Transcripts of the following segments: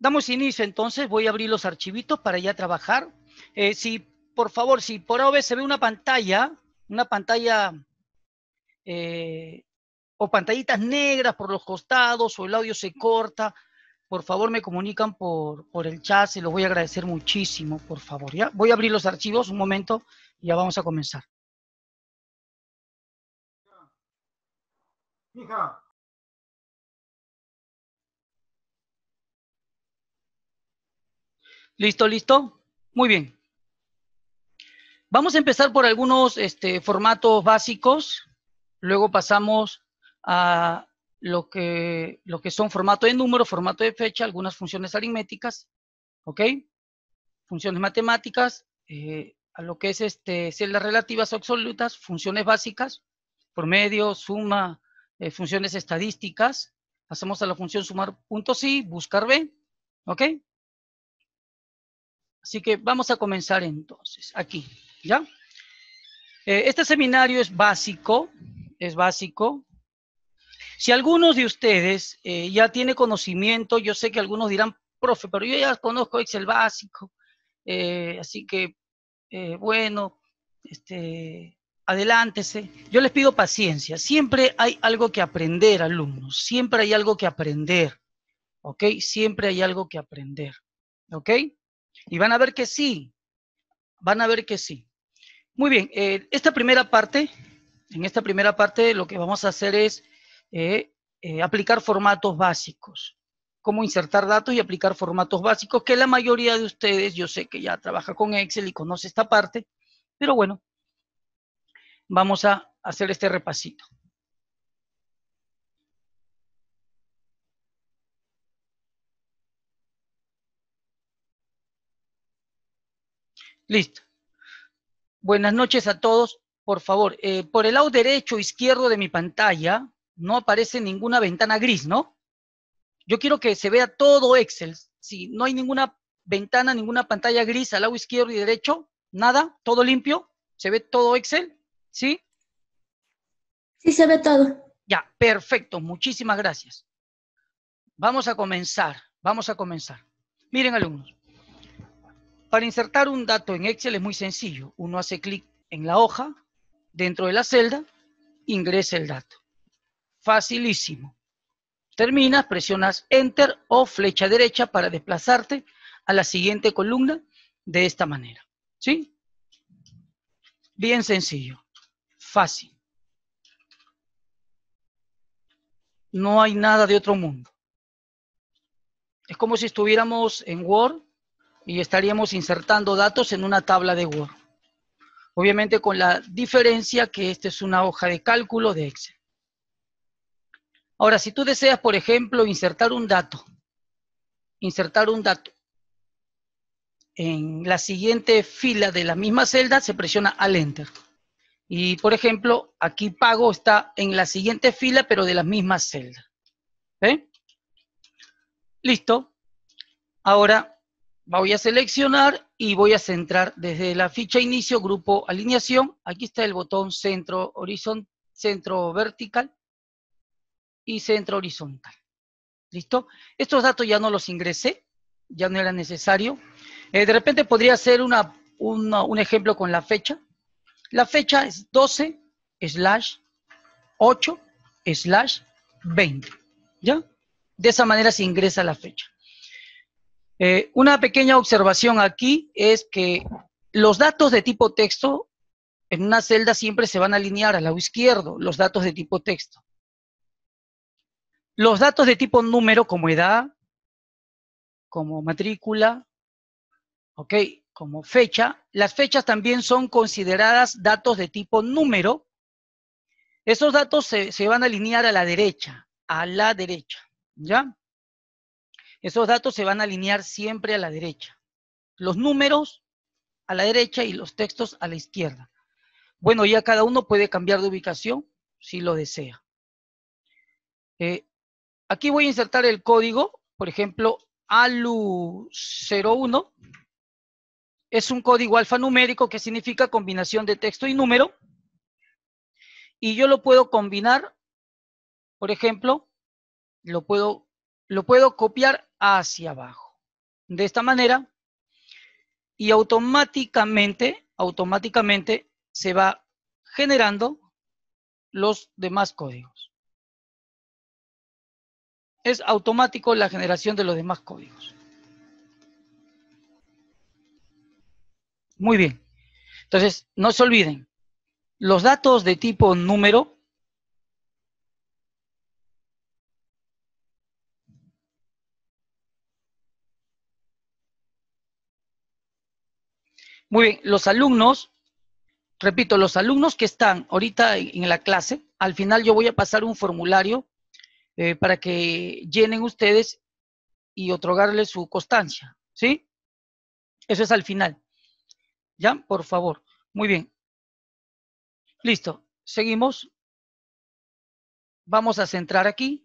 Damos inicio entonces, voy a abrir los archivitos para ya trabajar. Eh, si, por favor, si por ahora se ve una pantalla, una pantalla eh, o pantallitas negras por los costados o el audio se corta, por favor me comunican por, el chat, se los voy a agradecer muchísimo, por favor. ¿ya? Voy a abrir los archivos un momento y ya vamos a comenzar. Hija. ¿Listo, listo? Muy bien. Vamos a empezar por algunos este, formatos básicos, luego pasamos a lo que, lo que son formato de número, formato de fecha, algunas funciones aritméticas, ¿ok? Funciones matemáticas, eh, a lo que es este, celdas relativas absolutas, funciones básicas, promedio, suma, eh, funciones estadísticas, pasamos a la función sumar punto sí, buscar B, ¿ok? Así que vamos a comenzar entonces, aquí, ¿ya? Eh, este seminario es básico, es básico. Si algunos de ustedes eh, ya tiene conocimiento, yo sé que algunos dirán, profe, pero yo ya conozco Excel básico, eh, así que, bueno, este, adelántese. Yo les pido paciencia. Siempre hay algo que aprender, alumnos. Siempre hay algo que aprender. ¿Ok? Siempre hay algo que aprender. ¿Ok? Y van a ver que sí, van a ver que sí. Muy bien, eh, esta primera parte, en esta primera parte lo que vamos a hacer es eh, eh, aplicar formatos básicos. Cómo insertar datos y aplicar formatos básicos, que la mayoría de ustedes, yo sé que ya trabaja con Excel y conoce esta parte, pero bueno, vamos a hacer este repasito. Listo. Buenas noches a todos. Por favor, eh, por el lado derecho o izquierdo de mi pantalla no aparece ninguna ventana gris, ¿no? Yo quiero que se vea todo Excel. Si no hay ninguna ventana, ninguna pantalla gris al lado izquierdo y derecho, nada, todo limpio, se ve todo Excel, ¿sí? Sí, se ve todo. Ya, perfecto, muchísimas gracias. Vamos a comenzar, vamos a comenzar. Miren, alumnos. Para insertar un dato en Excel es muy sencillo. Uno hace clic en la hoja, dentro de la celda, ingresa el dato. Facilísimo. Terminas, presionas Enter o flecha derecha para desplazarte a la siguiente columna de esta manera. ¿Sí? Bien sencillo. Fácil. No hay nada de otro mundo. Es como si estuviéramos en Word y estaríamos insertando datos en una tabla de Word. Obviamente con la diferencia que esta es una hoja de cálculo de Excel. Ahora, si tú deseas, por ejemplo, insertar un dato, insertar un dato, en la siguiente fila de la misma celda se presiona al Enter. Y, por ejemplo, aquí pago está en la siguiente fila, pero de la misma celda. ¿Ve? Listo. Ahora, voy a seleccionar y voy a centrar desde la ficha inicio, grupo alineación. Aquí está el botón centro horizontal, centro vertical y centro horizontal. ¿Listo? Estos datos ya no los ingresé, ya no era necesario. Eh, de repente podría hacer un ejemplo con la fecha. La fecha es 12 slash 8 slash 20. ¿Ya? De esa manera se ingresa la fecha. Eh, una pequeña observación aquí es que los datos de tipo texto en una celda siempre se van a alinear al lado izquierdo, los datos de tipo texto. Los datos de tipo número como edad, como matrícula, ¿ok? Como fecha. Las fechas también son consideradas datos de tipo número. Esos datos se, se van a alinear a la derecha, a la derecha, ¿ya? Esos datos se van a alinear siempre a la derecha. Los números a la derecha y los textos a la izquierda. Bueno, ya cada uno puede cambiar de ubicación si lo desea. Eh, aquí voy a insertar el código, por ejemplo, ALU01. Es un código alfanumérico que significa combinación de texto y número. Y yo lo puedo combinar, por ejemplo, lo puedo lo puedo copiar hacia abajo. De esta manera, y automáticamente, automáticamente se va generando los demás códigos. Es automático la generación de los demás códigos. Muy bien. Entonces, no se olviden, los datos de tipo número Muy bien, los alumnos, repito, los alumnos que están ahorita en la clase, al final yo voy a pasar un formulario eh, para que llenen ustedes y otorgarles su constancia, ¿sí? Eso es al final. ¿Ya? Por favor. Muy bien. Listo. Seguimos. Vamos a centrar aquí.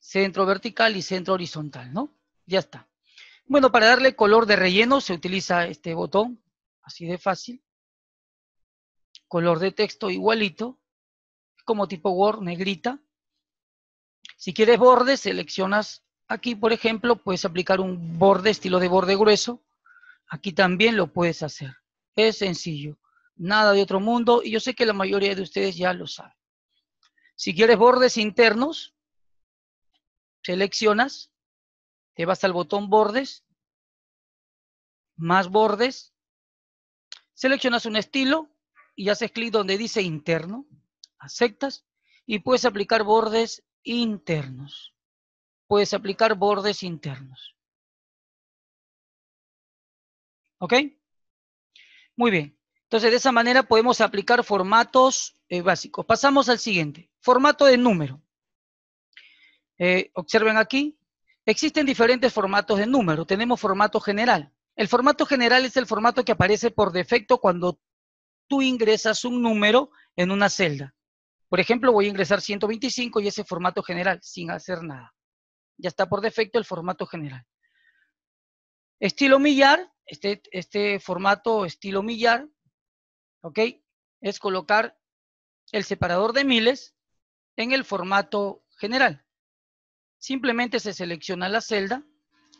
Centro vertical y centro horizontal, ¿no? Ya está. Bueno, para darle color de relleno se utiliza este botón, así de fácil. Color de texto igualito, como tipo Word, negrita. Si quieres bordes, seleccionas aquí, por ejemplo, puedes aplicar un borde, estilo de borde grueso. Aquí también lo puedes hacer. Es sencillo, nada de otro mundo y yo sé que la mayoría de ustedes ya lo saben. Si quieres bordes internos, seleccionas Llevas vas al botón bordes, más bordes, seleccionas un estilo y haces clic donde dice interno, aceptas y puedes aplicar bordes internos. Puedes aplicar bordes internos. ¿Ok? Muy bien. Entonces, de esa manera podemos aplicar formatos eh, básicos. Pasamos al siguiente. Formato de número. Eh, observen aquí, Existen diferentes formatos de número. Tenemos formato general. El formato general es el formato que aparece por defecto cuando tú ingresas un número en una celda. Por ejemplo, voy a ingresar 125 y ese formato general, sin hacer nada. Ya está por defecto el formato general. Estilo millar, este, este formato estilo millar, ¿ok? Es colocar el separador de miles en el formato general simplemente se selecciona la celda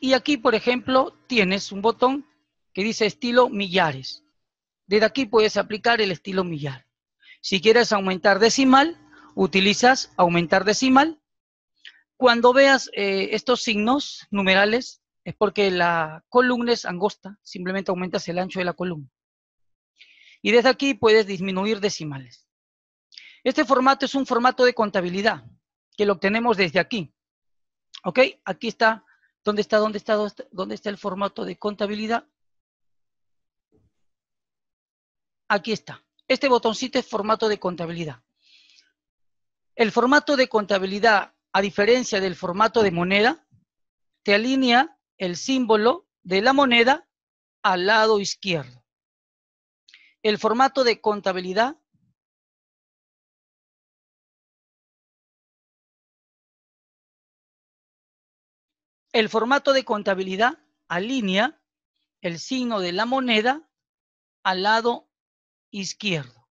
y aquí, por ejemplo, tienes un botón que dice estilo millares. Desde aquí puedes aplicar el estilo millar. Si quieres aumentar decimal, utilizas aumentar decimal. Cuando veas eh, estos signos numerales, es porque la columna es angosta, simplemente aumentas el ancho de la columna. Y desde aquí puedes disminuir decimales. Este formato es un formato de contabilidad, que lo obtenemos desde aquí. Ok, aquí está. ¿Dónde está? ¿Dónde está? ¿Dónde está el formato de contabilidad? Aquí está. Este botoncito es formato de contabilidad. El formato de contabilidad, a diferencia del formato de moneda, te alinea el símbolo de la moneda al lado izquierdo. El formato de contabilidad El formato de contabilidad alinea el signo de la moneda al lado izquierdo.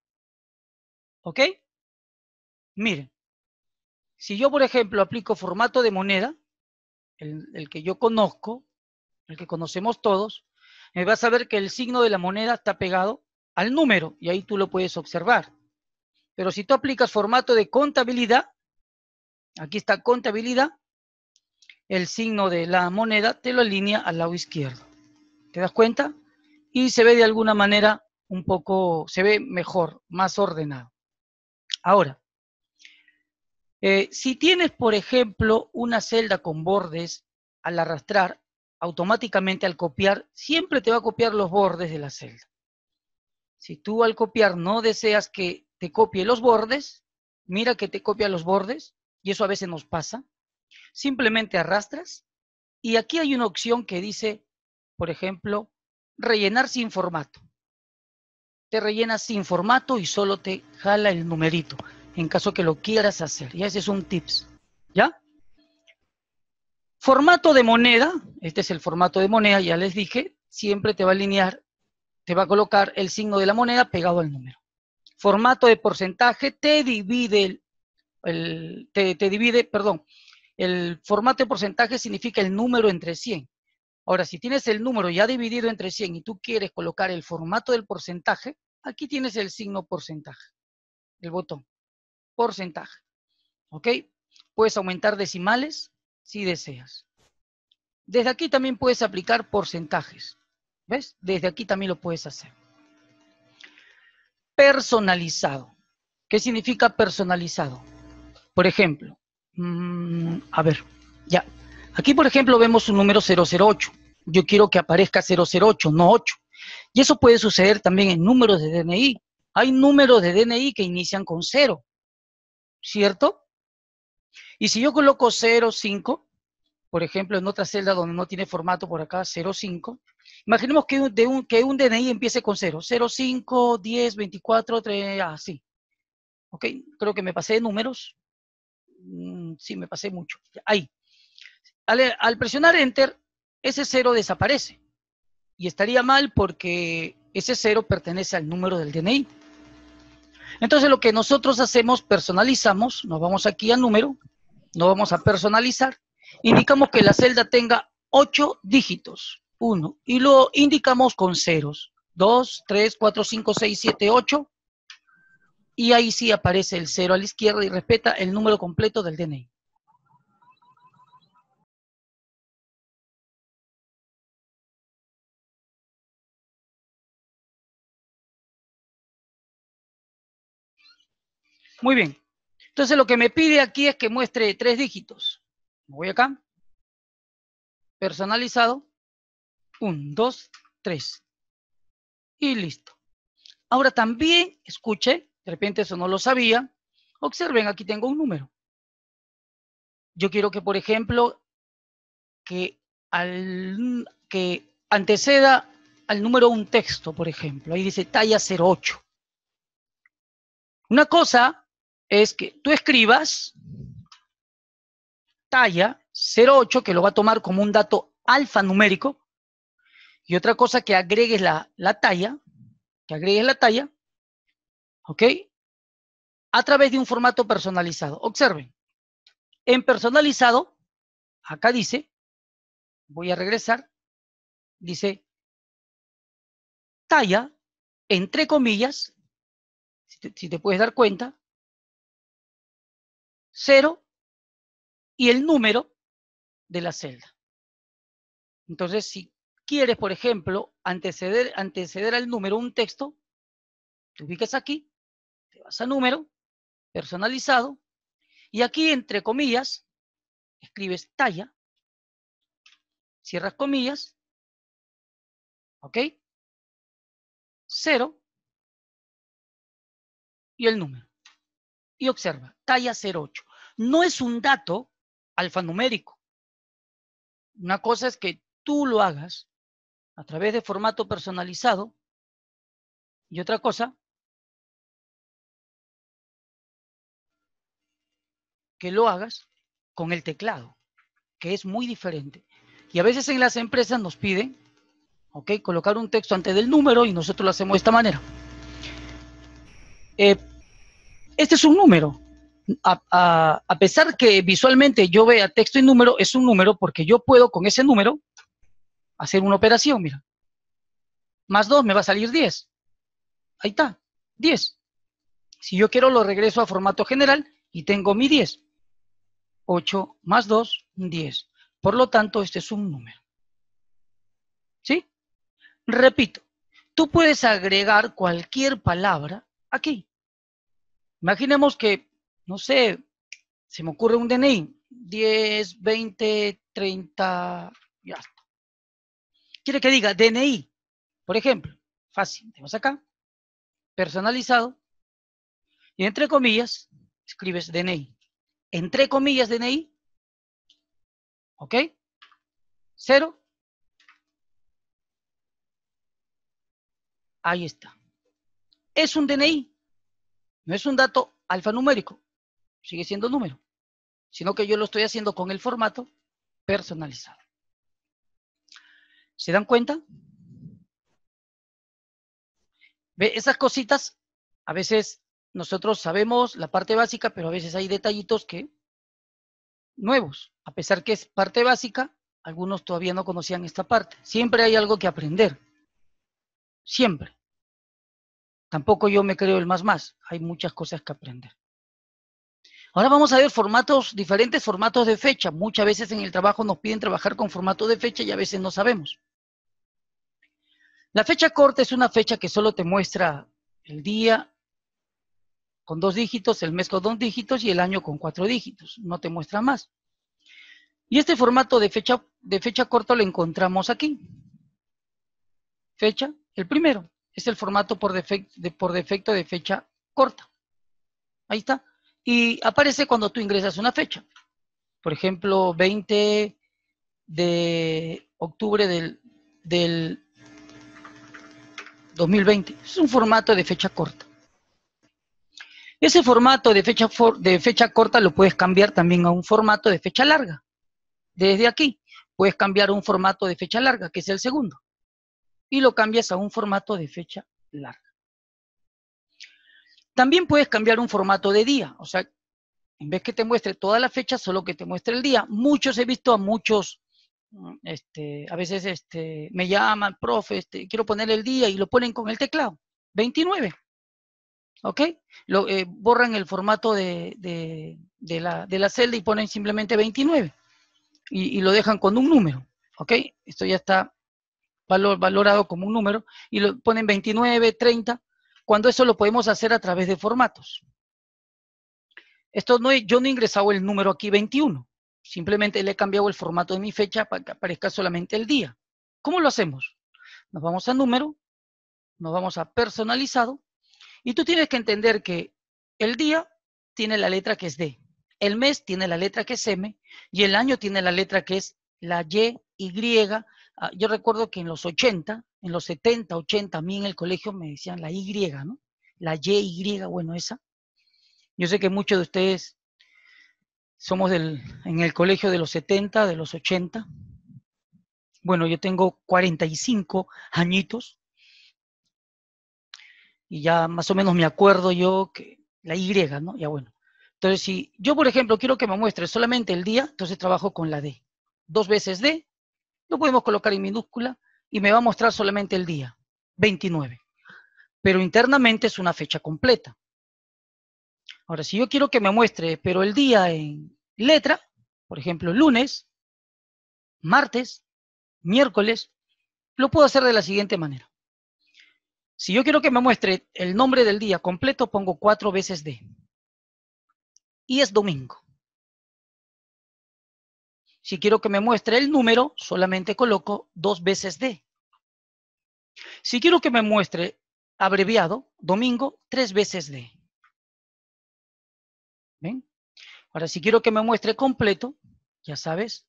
¿Ok? Miren, si yo, por ejemplo, aplico formato de moneda, el, que yo conozco, el que conocemos todos, me vas a ver que el signo de la moneda está pegado al número y ahí tú lo puedes observar. Pero si tú aplicas formato de contabilidad, aquí está contabilidad, el signo de la moneda, te lo alinea al lado izquierdo. ¿Te das cuenta? Y se ve de alguna manera un poco, se ve mejor, más ordenado. Ahora, eh, si tienes, por ejemplo, una celda con bordes, al arrastrar, automáticamente al copiar, siempre te va a copiar los bordes de la celda. Si tú al copiar no deseas que te copie los bordes, mira que te copia los bordes, y eso a veces nos pasa, Simplemente arrastras y aquí hay una opción que dice, por ejemplo, rellenar sin formato. Te rellenas sin formato y solo te jala el numerito en caso que lo quieras hacer. Y ese es un tips. ¿Ya? Formato de moneda, este es el formato de moneda, ya les dije, siempre te va a alinear, te va a colocar el signo de la moneda pegado al número. Formato de porcentaje te divide el, te divide, perdón, el formato de porcentaje significa el número entre 100. Ahora, si tienes el número ya dividido entre 100 y tú quieres colocar el formato del porcentaje, aquí tienes el signo porcentaje, el botón, porcentaje. ¿Ok? Puedes aumentar decimales si deseas. Desde aquí también puedes aplicar porcentajes. ¿Ves? Desde aquí también lo puedes hacer. Personalizado. ¿Qué significa personalizado? Por ejemplo, Mm, a ver, ya. Aquí, por ejemplo, vemos un número 008. Yo quiero que aparezca 008, no 8. Y eso puede suceder también en números de DNI. Hay números de DNI que inician con 0, ¿cierto? Y si yo coloco 05, por ejemplo, en otra celda donde no tiene formato por acá, 05, imaginemos que un, de un, que un DNI empiece con 0, 05, 10, 24, 3, así. ok, creo que me pasé de números, Mm, sí me pasé mucho. Ahí. Al, presionar Enter, ese cero desaparece. Y estaría mal porque ese cero pertenece al número del DNI. Entonces lo que nosotros hacemos, personalizamos, nos vamos aquí al número, nos vamos a personalizar, indicamos que la celda tenga ocho dígitos, uno. y lo indicamos con ceros, dos, tres, cuatro, cinco, seis, siete, ocho y ahí sí aparece el cero a la izquierda y respeta el número completo del DNI. Muy bien. Entonces lo que me pide aquí es que muestre tres dígitos. Voy acá. Personalizado. Un, dos, tres. Y listo. Ahora también escuche de repente eso no lo sabía. Observen, aquí tengo un número. Yo quiero que, por ejemplo, que, al, que anteceda al número un texto, por ejemplo. Ahí dice talla 08. Una cosa es que tú escribas talla 08, que lo va a tomar como un dato alfanumérico, y otra cosa que agregues la, la, talla, que agregues la talla, ¿Ok? A través de un formato personalizado. Observen. En personalizado, acá dice, voy a regresar, dice talla, entre comillas, si te, puedes dar cuenta, cero y el número de la celda. Entonces, si quieres, por ejemplo, anteceder, anteceder al número un texto, te ubicas aquí vas a número, personalizado, y aquí entre comillas, escribes talla, cierras comillas, ¿ok? Cero y el número. Y observa, talla 08. No es un dato alfanumérico. Una cosa es que tú lo hagas a través de formato personalizado y otra cosa que lo hagas con el teclado, que es muy diferente. Y a veces en las empresas nos piden, ¿ok? Colocar un texto antes del número y nosotros lo hacemos de esta manera. Eh, este es un número. A, pesar que visualmente yo vea texto y número, es un número porque yo puedo con ese número hacer una operación, mira. Más dos me va a salir 10. Ahí está, 10. Si yo quiero lo regreso a formato general y tengo mi 10. 8 más 2, 10. Por lo tanto, este es un número. ¿Sí? Repito, tú puedes agregar cualquier palabra aquí. Imaginemos que, no sé, se me ocurre un DNI. 10, 20, 30, ya está. Quiere que diga DNI, por ejemplo. Fácil, tenemos acá. Personalizado. Y entre comillas, escribes DNI entre comillas DNI, ¿ok? Cero. Ahí está. Es un DNI, no es un dato alfanumérico, sigue siendo número, sino que yo lo estoy haciendo con el formato personalizado. ¿Se dan cuenta? ¿Ve? Esas cositas a veces nosotros sabemos la parte básica, pero a veces hay detallitos que nuevos. A pesar que es parte básica, algunos todavía no conocían esta parte. Siempre hay algo que aprender. Siempre. Tampoco yo me creo el más más. Hay muchas cosas que aprender. Ahora vamos a ver formatos, diferentes formatos de fecha. Muchas veces en el trabajo nos piden trabajar con formato de fecha y a veces no sabemos. La fecha corta es una fecha que solo te muestra el día, con dos dígitos, el mes con dos dígitos y el año con cuatro dígitos. No te muestra más. Y este formato de fecha, de fecha corta lo encontramos aquí. Fecha, el primero. Es el formato por, defecto de, por defecto de fecha corta. Ahí está. Y aparece cuando tú ingresas una fecha. Por ejemplo, 20 de octubre del 2020. Es un formato de fecha corta. Ese formato de fecha, de fecha corta lo puedes cambiar también a un formato de fecha larga. Desde aquí puedes cambiar un formato de fecha larga, que es el segundo, y lo cambias a un formato de fecha larga. También puedes cambiar un formato de día, o sea, en vez que te muestre toda la fecha, solo que te muestre el día. Muchos he visto a muchos, mm, este, a veces este, me llaman, profe, este, quiero poner el día y lo ponen con el teclado. 29. ¿ok? Eh, borran el formato de, la, celda y ponen simplemente 29 y, lo dejan con un número, ¿ok? Esto ya está valor, valorado como un número y lo ponen 29, 30, cuando eso lo podemos hacer a través de formatos. Esto no, yo no he ingresado el número aquí 21, simplemente le he cambiado el formato de mi fecha para que aparezca solamente el día. ¿Cómo lo hacemos? Nos vamos a número, nos vamos a personalizado, y tú tienes que entender que el día tiene la letra que es D, el mes tiene la letra que es M y el año tiene la letra que es la Y, Y. Ah, yo recuerdo que en los 80, en los 70, 80, a mí en el colegio me decían la Y, ¿no? La Y, Y, bueno, esa. Yo sé que muchos de ustedes somos del, en el colegio de los 70, de los 80. Bueno, yo tengo 45 añitos y ya más o menos me acuerdo yo que la Y, ¿no? Ya bueno. Entonces, si yo, por ejemplo, quiero que me muestre solamente el día, entonces trabajo con la D. Dos veces D, lo podemos colocar en minúscula y me va a mostrar solamente el día, 29. Pero internamente es una fecha completa. Ahora, si yo quiero que me muestre, pero el día en letra, por ejemplo, lunes, martes, miércoles, lo puedo hacer de la siguiente manera. Si yo quiero que me muestre el nombre del día completo, pongo cuatro veces D. Y es domingo. Si quiero que me muestre el número, solamente coloco dos veces D. Si quiero que me muestre abreviado, domingo, tres veces D. Ahora, si quiero que me muestre completo, ya sabes,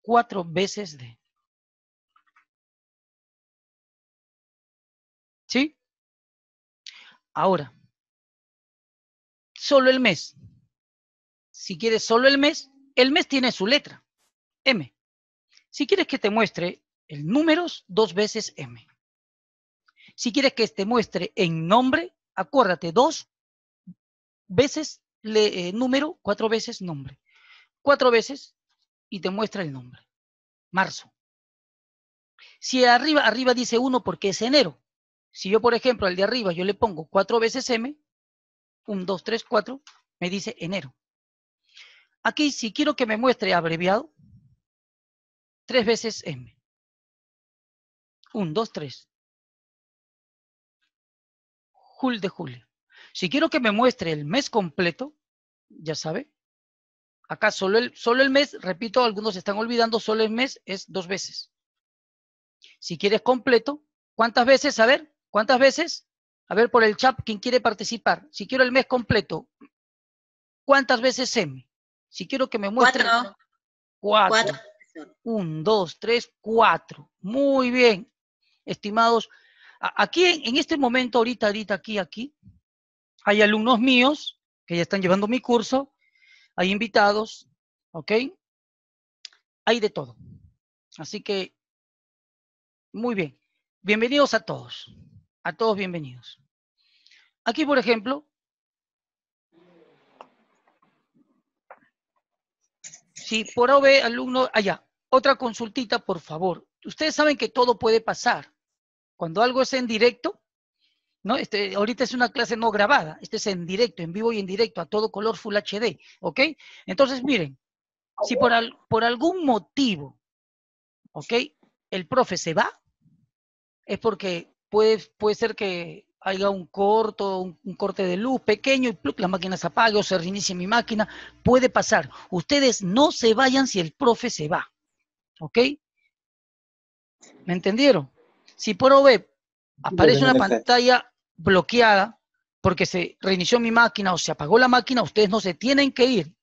cuatro veces D. ¿Sí? Ahora, solo el mes. Si quieres solo el mes, el mes tiene su letra, M. Si quieres que te muestre el número, dos veces M. Si quieres que te muestre en nombre, acuérdate, dos veces eh, número, cuatro veces nombre. Cuatro veces y te muestra el nombre. Marzo. Si arriba, arriba dice uno porque es enero. Si yo, por ejemplo, al de arriba, yo le pongo cuatro veces M, un, 2, tres, cuatro, me dice enero. Aquí, si quiero que me muestre abreviado, tres veces M. un, dos, tres, Jul de julio. Si quiero que me muestre el mes completo, ya sabe, acá solo el, solo el mes, repito, algunos se están olvidando, solo el mes es dos veces. Si quieres completo, ¿cuántas veces? A ver, ¿Cuántas veces? A ver por el chat ¿quién quiere participar. Si quiero el mes completo, ¿cuántas veces me? Si quiero que me muestre. Cuatro. cuatro. Un, dos, tres, cuatro. Muy bien. Estimados, aquí en este momento, ahorita, ahorita, aquí, aquí, hay alumnos míos que ya están llevando mi curso, hay invitados, ¿ok? Hay de todo. Así que, muy bien. Bienvenidos a todos a todos bienvenidos. Aquí, por ejemplo, si por OB, alumno, allá, ah, otra consultita, por favor. Ustedes saben que todo puede pasar. Cuando algo es en directo, ¿no? Este, ahorita es una clase no grabada, este es en directo, en vivo y en directo, a todo color Full HD, ¿ok? Entonces, miren, si por, por algún motivo, ¿ok? El profe se va, es porque puede, puede ser que haya un corto, un, corte de luz pequeño y la máquina se apague o se reinicie mi máquina. Puede pasar. Ustedes no se vayan si el profe se va. ¿Ok? ¿Me entendieron? Si por web aparece una pantalla bloqueada porque se reinició mi máquina o se apagó la máquina, ustedes no se tienen que ir.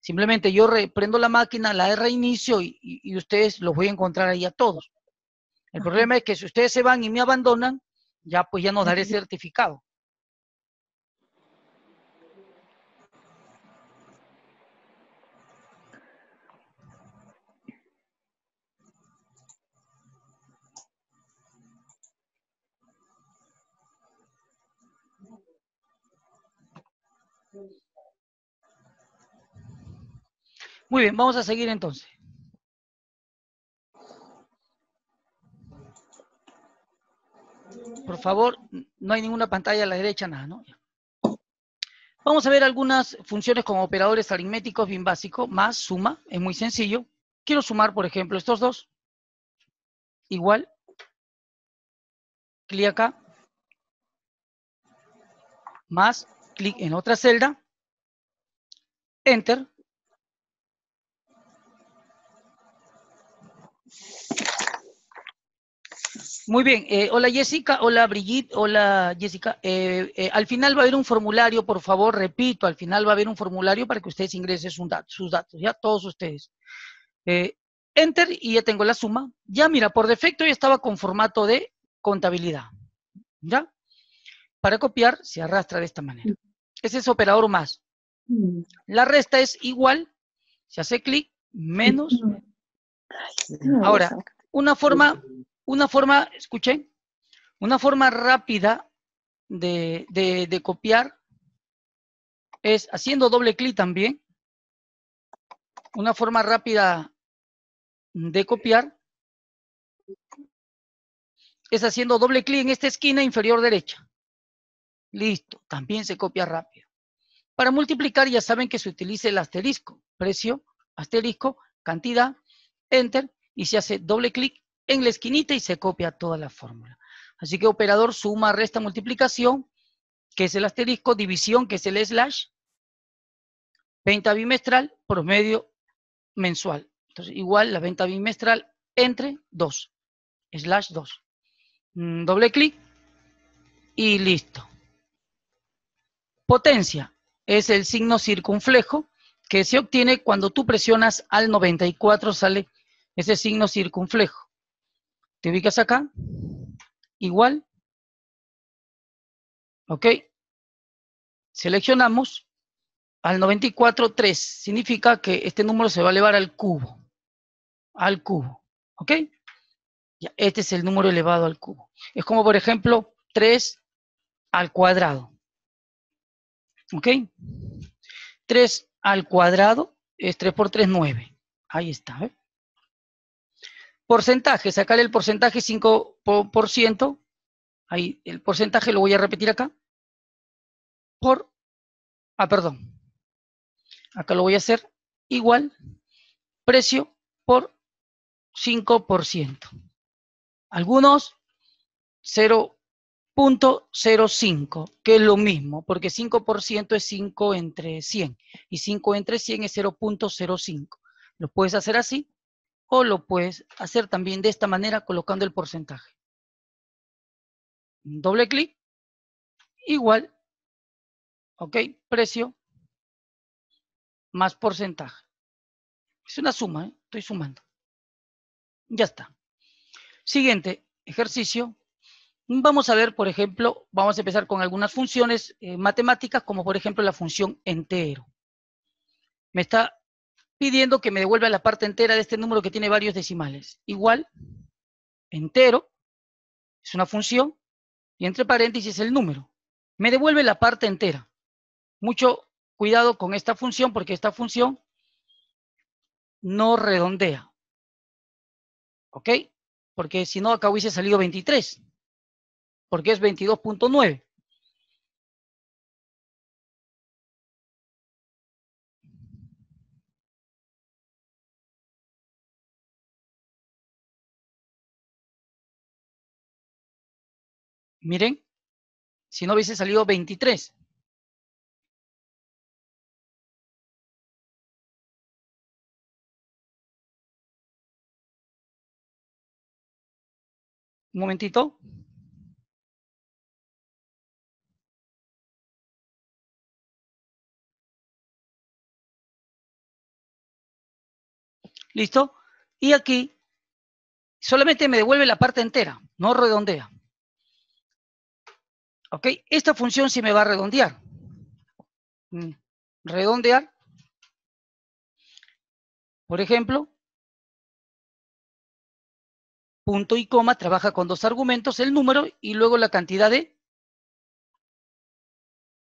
Simplemente yo prendo la máquina, la reinicio y, y ustedes los voy a encontrar ahí a todos. El problema es que si ustedes se van y me abandonan, ya pues ya no daré certificado. Muy bien, vamos a seguir entonces. Por favor, no hay ninguna pantalla a la derecha, nada, ¿no? Vamos a ver algunas funciones como operadores aritméticos bien básico, más, suma, es muy sencillo. Quiero sumar, por ejemplo, estos dos. Igual. Clic acá. Más, clic en otra celda. Enter. Muy bien. Eh, hola Jessica, hola Brigitte, hola Jessica. Eh, eh, al final va a haber un formulario, por favor, repito, al final va a haber un formulario para que ustedes ingresen sus datos, sus datos ya todos ustedes. enter y ya tengo la suma. Ya mira, por defecto ya estaba con formato de contabilidad. ¿Ya? Para copiar se arrastra de esta manera. Ese es operador más. La resta es igual, se hace clic, menos. Ahora, una forma una forma, escuchen, una forma rápida de, de copiar es haciendo doble clic también. Una forma rápida de copiar es haciendo doble clic en esta esquina inferior derecha. Listo, también se copia rápido. Para multiplicar ya saben que se utiliza el asterisco, precio, asterisco, cantidad, enter, y se hace doble clic en la esquinita y se copia toda la fórmula. Así que operador suma, resta, multiplicación, que es el asterisco, división, que es el slash, venta bimestral, promedio mensual. Entonces, igual la venta bimestral entre 2, slash 2. Mm, doble clic y listo. Potencia es el signo circunflejo que se obtiene cuando tú presionas al 94, sale ese signo circunflejo. Te ubicas acá. Igual. ¿Ok? Seleccionamos al 94, 3. Significa que este número se va a elevar al cubo. Al cubo. ¿Ok? Ya, este es el número elevado al cubo. Es como, por ejemplo, 3 al cuadrado. ¿Ok? 3 al cuadrado es 3 por 3, 9. Ahí está. ¿eh? Porcentaje, sacar el porcentaje 5%. Ahí, el porcentaje lo voy a repetir acá. Por, ah, perdón. Acá lo voy a hacer igual, precio por 5%. Algunos 0.05, que es lo mismo, porque 5% es 5 entre 100 y 5 entre 100 es 0.05. Lo puedes hacer así o lo puedes hacer también de esta manera colocando el porcentaje. Doble clic, igual, ok, precio más porcentaje. Es una suma, ¿eh? estoy sumando. Ya está. Siguiente ejercicio. Vamos a ver, por ejemplo, vamos a empezar con algunas funciones eh, matemáticas, como por ejemplo la función entero. Me está pidiendo que me devuelva la parte entera de este número que tiene varios decimales. Igual, entero, es una función, y entre paréntesis el número. Me devuelve la parte entera. Mucho cuidado con esta función porque esta función no redondea. ¿Ok? Porque si no, acá hubiese salido 23, porque es 22.9. Miren, si no hubiese salido 23. Un momentito. ¿Listo? Y aquí solamente me devuelve la parte entera, no redondea. ¿Ok? Esta función sí me va a redondear. Mm, redondear. Por ejemplo, punto y coma trabaja con dos argumentos, el número y luego la cantidad de...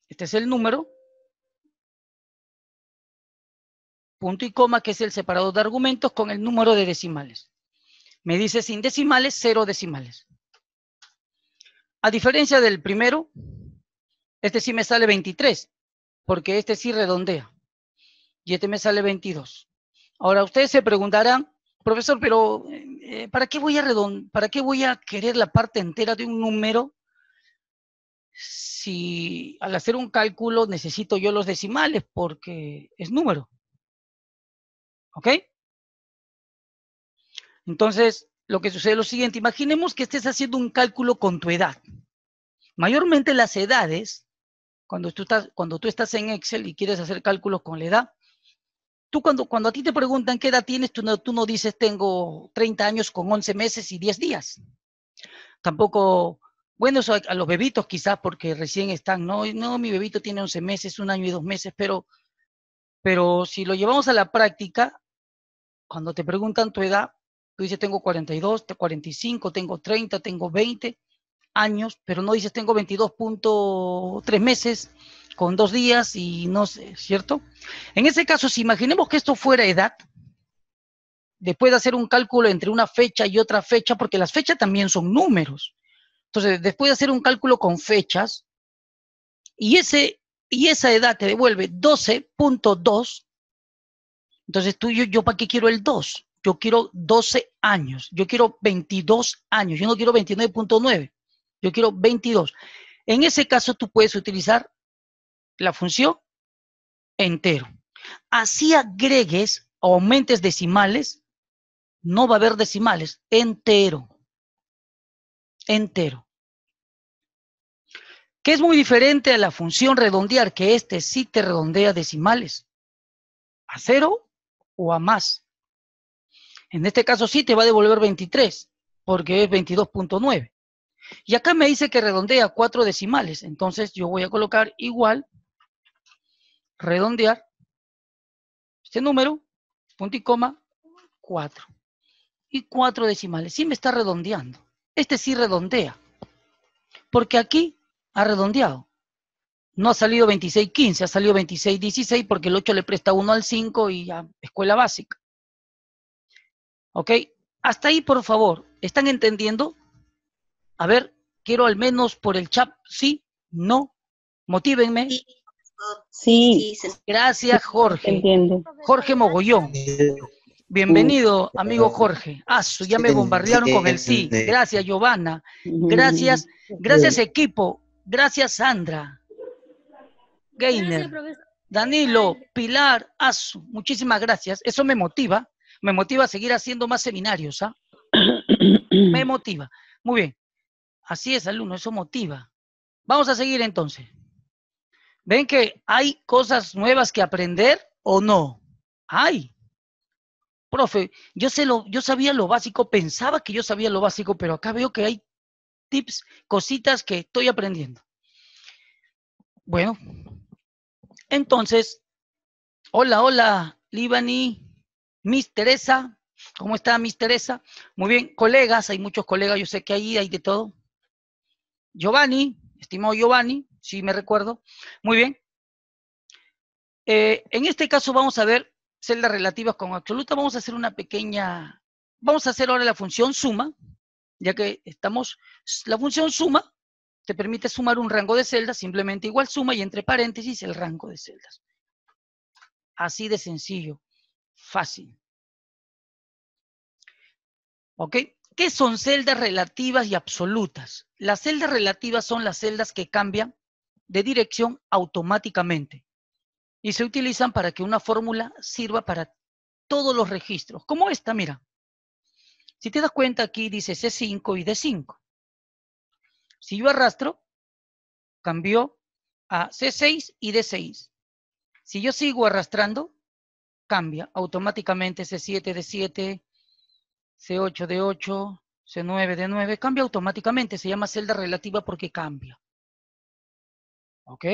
Este es el número. Punto y coma, que es el separador de argumentos con el número de decimales. Me dice sin decimales, cero decimales. A diferencia del primero, este sí me sale 23, porque este sí redondea. Y este me sale 22. Ahora, ustedes se preguntarán, profesor, pero eh, eh, ¿para, qué voy a redondear, ¿para qué voy a querer la parte entera de un número si al hacer un cálculo necesito yo los decimales porque es número? ¿Ok? Entonces, lo que sucede es lo siguiente. Imaginemos que estés haciendo un cálculo con tu edad. Mayormente las edades, cuando tú estás, cuando tú estás en Excel y quieres hacer cálculos con la edad, tú cuando, cuando a ti te preguntan qué edad tienes, tú no, dices tengo 30 años con 11 meses y 10 días. Tampoco, bueno, a, los bebitos quizás porque recién están, no, no, mi bebito tiene 11 meses, un año y dos meses, pero, pero si lo llevamos a la práctica, cuando te preguntan tu edad, Tú dices, tengo 42, 45, tengo 30, tengo 20 años, pero no dices, tengo 22.3 meses con dos días y no sé, ¿cierto? En ese caso, si imaginemos que esto fuera edad, después de hacer un cálculo entre una fecha y otra fecha, porque las fechas también son números. Entonces, después de hacer un cálculo con fechas, y, ese, y esa edad te devuelve 12.2, entonces tú, yo, yo ¿para qué quiero el 2? yo quiero 12 años, yo quiero 22 años, yo no quiero 29.9, yo quiero 22. En ese caso tú puedes utilizar la función entero. Así agregues o aumentes decimales, no va a haber decimales, entero. Entero. Que es muy diferente a la función redondear, que este sí te redondea decimales. A cero o a más. En este caso sí te va a devolver 23, porque es 22.9. Y acá me dice que redondea 4 decimales, entonces yo voy a colocar igual, redondear, este número, punto y coma, 4. Y 4 decimales. Sí me está redondeando. Este sí redondea. Porque aquí ha redondeado. No ha salido 26.15, ha salido 26.16 porque el 8 le presta 1 al 5 y ya, escuela básica. ¿Ok? Hasta ahí, por favor. ¿Están entendiendo? A ver, quiero al menos por el chat, sí, no, motívenme. Sí. Gracias, Jorge. Entiendo. Jorge Mogollón. Bienvenido, amigo Jorge. Ah, ya me bombardearon con el sí. Gracias, Giovanna. Gracias, gracias, equipo. Gracias, Sandra. Gainer. Danilo, Pilar, Asu, muchísimas gracias. Eso me motiva me motiva a seguir haciendo más seminarios, ¿ah? me motiva. Muy bien. Así es, alumno, eso motiva. Vamos a seguir entonces. ¿Ven que hay cosas nuevas que aprender o no? Hay. Profe, yo, sé lo, yo sabía lo básico, pensaba que yo sabía lo básico, pero acá veo que hay tips, cositas que estoy aprendiendo. Bueno, entonces, hola, hola, Libani. Miss Teresa, ¿cómo está Miss Teresa? Muy bien, colegas, hay muchos colegas, yo sé que ahí hay de todo. Giovanni, estimado Giovanni, si me recuerdo. Muy bien. Eh, en este caso vamos a ver celdas relativas con absoluta. Vamos a hacer una pequeña, vamos a hacer ahora la función suma, ya que estamos, la función suma te permite sumar un rango de celdas, simplemente igual suma y entre paréntesis el rango de celdas. Así de sencillo fácil. ¿Ok? ¿Qué son celdas relativas y absolutas? Las celdas relativas son las celdas que cambian de dirección automáticamente y se utilizan para que una fórmula sirva para todos los registros, como esta, mira. Si te das cuenta, aquí dice C5 y D5. Si yo arrastro, cambió a C6 y D6. Si yo sigo arrastrando, cambia automáticamente C7 de 7, C8 de 8, C9 de 9, cambia automáticamente, se llama celda relativa porque cambia. ¿Ok?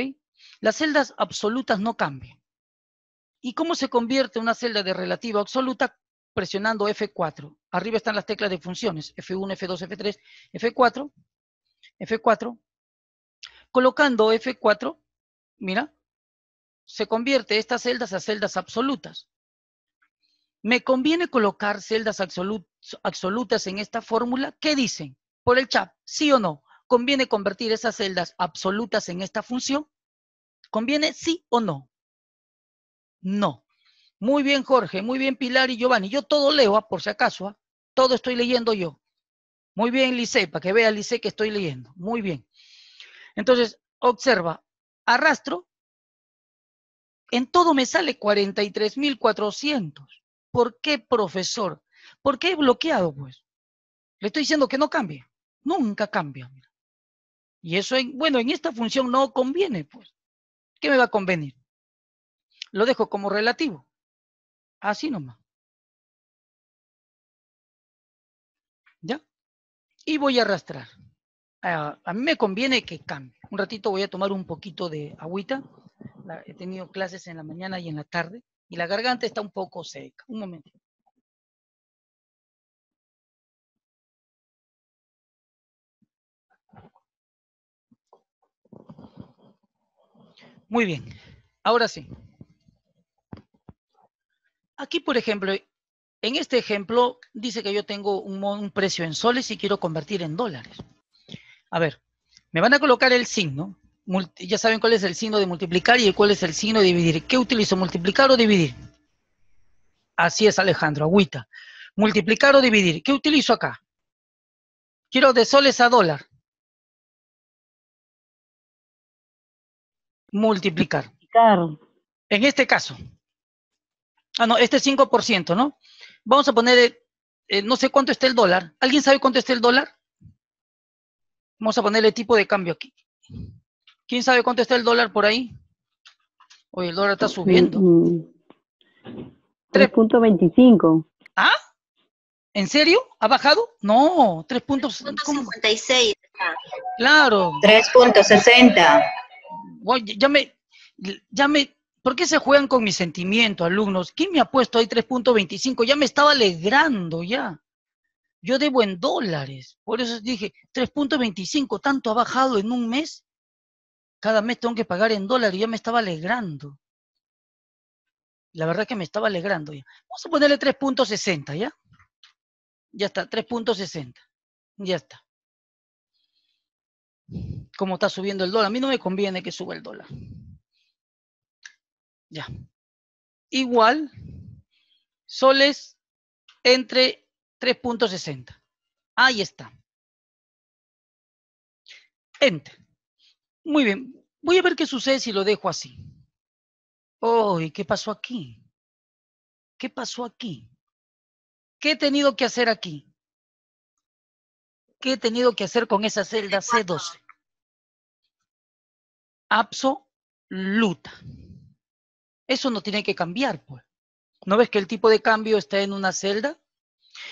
Las celdas absolutas no cambian. ¿Y cómo se convierte una celda de relativa absoluta? Presionando F4. Arriba están las teclas de funciones, F1, F2, F3, F4, F4. Colocando F4, mira, se convierte estas celdas a celdas absolutas. Me conviene colocar celdas absolutas en esta fórmula. ¿Qué dicen? Por el chat, ¿sí o no? ¿Conviene convertir esas celdas absolutas en esta función? ¿Conviene sí o no? No. Muy bien, Jorge, muy bien, Pilar y Giovanni. Yo todo leo, ah, por si acaso, ah. todo estoy leyendo yo. Muy bien, Lice, para que vea, Lice, que estoy leyendo. Muy bien. Entonces, observa, arrastro en todo me sale 43.400. ¿Por qué, profesor? ¿Por qué he bloqueado, pues? Le estoy diciendo que no cambie. Nunca cambia. Y eso, bueno, en esta función no conviene, pues. ¿Qué me va a convenir? Lo dejo como relativo. Así nomás. ¿Ya? Y voy a arrastrar. Ah, a mí me conviene que cambie. Un ratito voy a tomar un poquito de agüita he tenido clases en la mañana y en la tarde, y la garganta está un poco seca. Un momento. Muy bien, ahora sí. Aquí, por ejemplo, en este ejemplo dice que yo tengo un, precio en soles y quiero convertir en dólares. A ver, me van a colocar el signo ya saben cuál es el signo de multiplicar y cuál es el signo de dividir. ¿Qué utilizo, multiplicar o dividir? Así es, Alejandro, agüita. Multiplicar o dividir. ¿Qué utilizo acá? Quiero de soles a dólar. Multiplicar. En este caso. Ah, no, este es 5%, ¿no? Vamos a poner, eh, no sé cuánto está el dólar. ¿Alguien sabe cuánto está el dólar? Vamos a ponerle tipo de cambio aquí. ¿Quién sabe cuánto está el dólar por ahí? Oye, el dólar está subiendo. 3.25. Mm, ¿Ah? ¿En serio? ¿Ha bajado? No, 3.56. Claro. 3.60. Oye, ya me, ya me, ¿por qué se juegan con mis sentimientos, alumnos? ¿Quién me ha puesto ahí 3.25? Ya me estaba alegrando ya. Yo debo en dólares. Por eso dije, 3.25, ¿tanto ha bajado en un mes? cada mes tengo que pagar en dólares, Ya me estaba alegrando. La verdad que me estaba alegrando Vamos a ponerle 3.60, ¿ya? Ya está, 3.60. Ya está. Como está subiendo el dólar? A mí no me conviene que suba el dólar. Ya. Igual, soles entre 3.60. Ahí está. Enter. Muy bien, voy a ver qué sucede si lo dejo así. Oh, qué pasó aquí? ¿Qué pasó aquí? ¿Qué he tenido que hacer aquí? ¿Qué he tenido que hacer con esa celda C12? Absoluta. Eso no tiene que cambiar, pues. ¿No ves que el tipo de cambio está en una celda?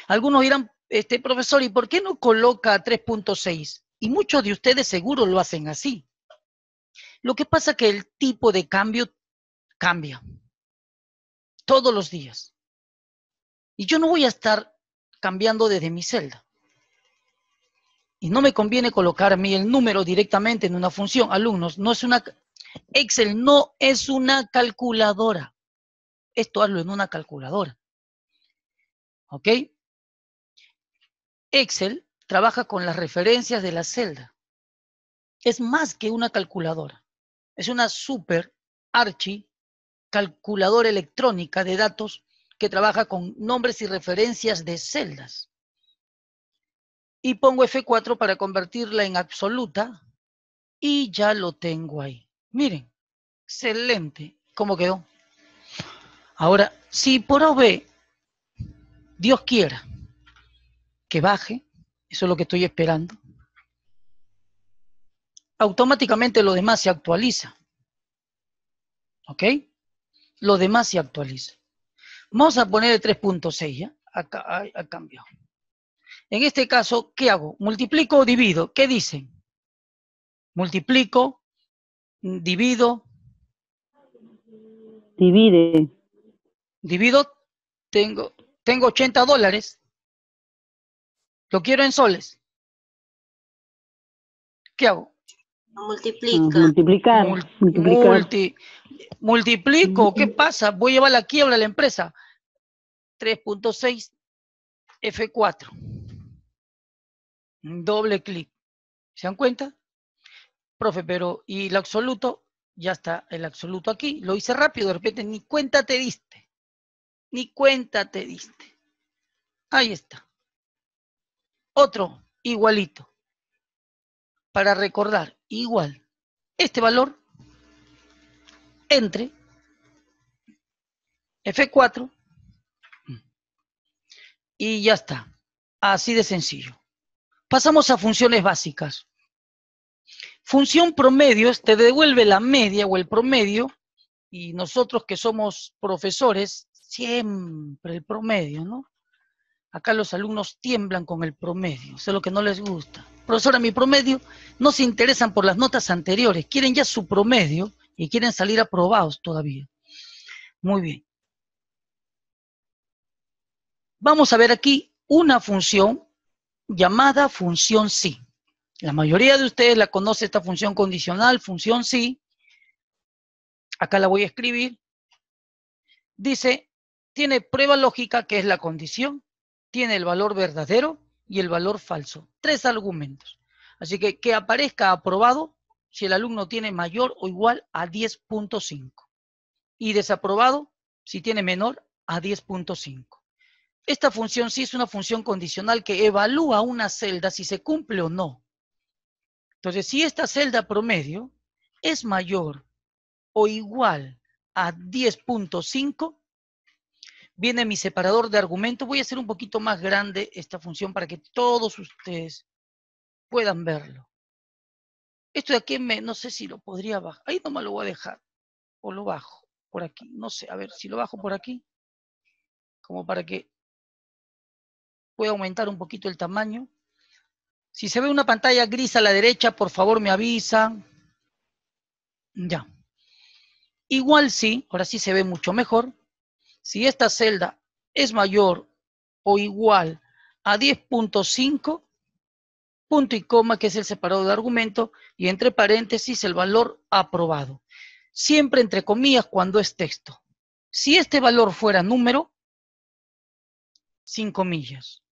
Algunos dirán, este profesor, ¿y por qué no coloca 3.6? Y muchos de ustedes seguro lo hacen así. Lo que pasa es que el tipo de cambio cambia todos los días. Y yo no voy a estar cambiando desde mi celda. Y no me conviene colocar a mí el número directamente en una función. Alumnos, no es una Excel no es una calculadora. Esto hazlo en una calculadora. ¿Ok? Excel trabaja con las referencias de la celda. Es más que una calculadora. Es una super archi calculadora electrónica de datos que trabaja con nombres y referencias de celdas. Y pongo F4 para convertirla en absoluta y ya lo tengo ahí. Miren, excelente cómo quedó. Ahora, si por OB, Dios quiera, que baje, eso es lo que estoy esperando, automáticamente lo demás se actualiza. ¿Ok? Lo demás se actualiza. Vamos a poner el 3.6 ya, acá, a, cambiado. cambio. En este caso, ¿qué hago? ¿Multiplico o divido? ¿Qué dicen? Multiplico, divido. Divide. Divido, tengo, tengo 80 dólares. Lo quiero en soles. ¿Qué hago? Multiplica. Multiplicar. multiplico. ¿Qué pasa? Voy a llevar la quiebra a la empresa. 3.6 F4. Doble clic. ¿Se dan cuenta? Profe, pero ¿y el absoluto? Ya está el absoluto aquí. Lo hice rápido, de repente ni cuenta te diste. Ni cuenta te diste. Ahí está. Otro, igualito. Para recordar, igual este valor entre F4 y ya está. Así de sencillo. Pasamos a funciones básicas. Función promedio te este devuelve la media o el promedio y nosotros que somos profesores, siempre el promedio, ¿no? Acá los alumnos tiemblan con el promedio, eso es lo que no les gusta profesora, mi promedio, no se interesan por las notas anteriores, quieren ya su promedio y quieren salir aprobados todavía. Muy bien. Vamos a ver aquí una función llamada función sí. La mayoría de ustedes la conoce esta función condicional, función sí. Acá la voy a escribir. Dice, tiene prueba lógica, que es la condición, tiene el valor verdadero y el valor falso. Tres argumentos. Así que que aparezca aprobado si el alumno tiene mayor o igual a 10.5 y desaprobado si tiene menor a 10.5. Esta función sí es una función condicional que evalúa una celda si se cumple o no. Entonces, si esta celda promedio es mayor o igual a 10.5, viene mi separador de argumento. Voy a hacer un poquito más grande esta función para que todos ustedes puedan verlo. Esto de aquí no sé si lo podría bajar. Ahí me lo voy a dejar. O lo bajo por aquí. No sé, a ver si lo bajo por aquí. Como para que pueda aumentar un poquito el tamaño. Si se ve una pantalla gris a la derecha, por favor me avisa. Ya. Igual sí, ahora sí se ve mucho mejor. Si esta celda es mayor o igual a 10.5, punto y coma, que es el separado de argumento, y entre paréntesis el valor aprobado. Siempre entre comillas cuando es texto. Si este valor fuera número, sin comillas.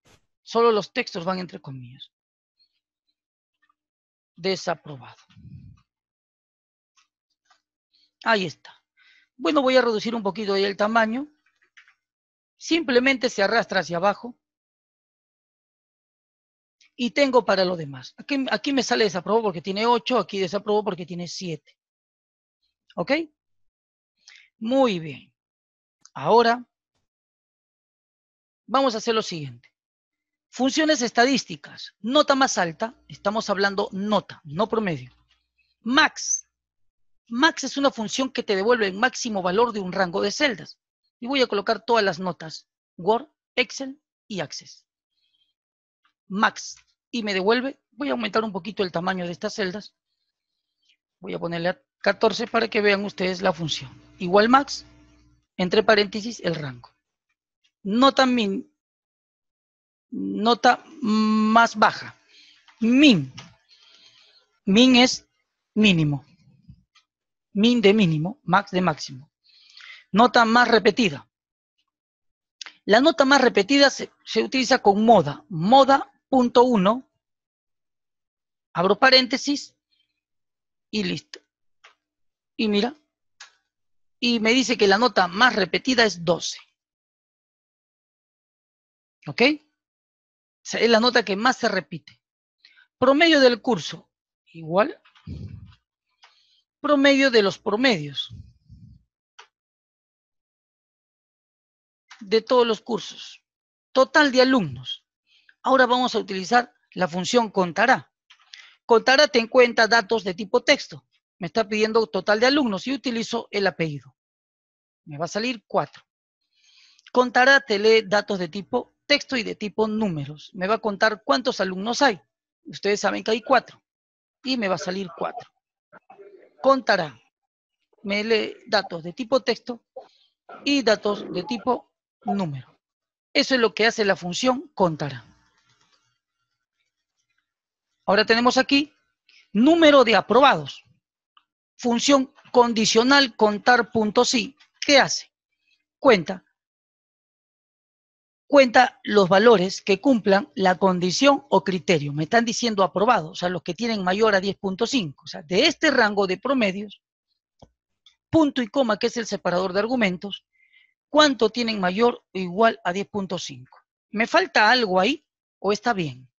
Solo los textos van entre comillas. Desaprobado. Ahí está. Bueno, voy a reducir un poquito ahí el tamaño simplemente se arrastra hacia abajo y tengo para lo demás. Aquí, aquí me sale desaprobó porque tiene 8, aquí desaprobó porque tiene 7. ¿Ok? Muy bien. Ahora vamos a hacer lo siguiente. Funciones estadísticas. Nota más alta, estamos hablando nota, no promedio. Max. Max es una función que te devuelve el máximo valor de un rango de celdas y voy a colocar todas las notas, Word, Excel y Access. Max, y me devuelve, voy a aumentar un poquito el tamaño de estas celdas, voy a ponerle a 14 para que vean ustedes la función. Igual Max, entre paréntesis, el rango. Nota min, nota más baja, min. Min es mínimo. Min de mínimo, max de máximo nota más repetida. La nota más repetida se, utiliza con moda. Moda punto uno, abro paréntesis y listo. Y mira, y me dice que la nota más repetida es 12. ¿Ok? es la nota que más se repite. Promedio del curso, igual. Promedio de los promedios. de todos los cursos, total de alumnos. Ahora vamos a utilizar la función contará. Contará te cuenta datos de tipo texto. Me está pidiendo total de alumnos y utilizo el apellido. Me va a salir cuatro. Contará te lee datos de tipo texto y de tipo números. Me va a contar cuántos alumnos hay. Ustedes saben que hay cuatro. Y me va a salir cuatro. Contará. Me lee datos de tipo texto y datos de tipo número. Eso es lo que hace la función contar. Ahora tenemos aquí número de aprobados. Función condicional contar sí. ¿Qué hace? Cuenta. Cuenta los valores que cumplan la condición o criterio. Me están diciendo aprobados, o sea, los que tienen mayor a 10.5. O sea, de este rango de promedios, punto y coma, que es el separador de argumentos, ¿Cuánto tienen mayor o igual a 10.5? ¿Me falta algo ahí o está bien?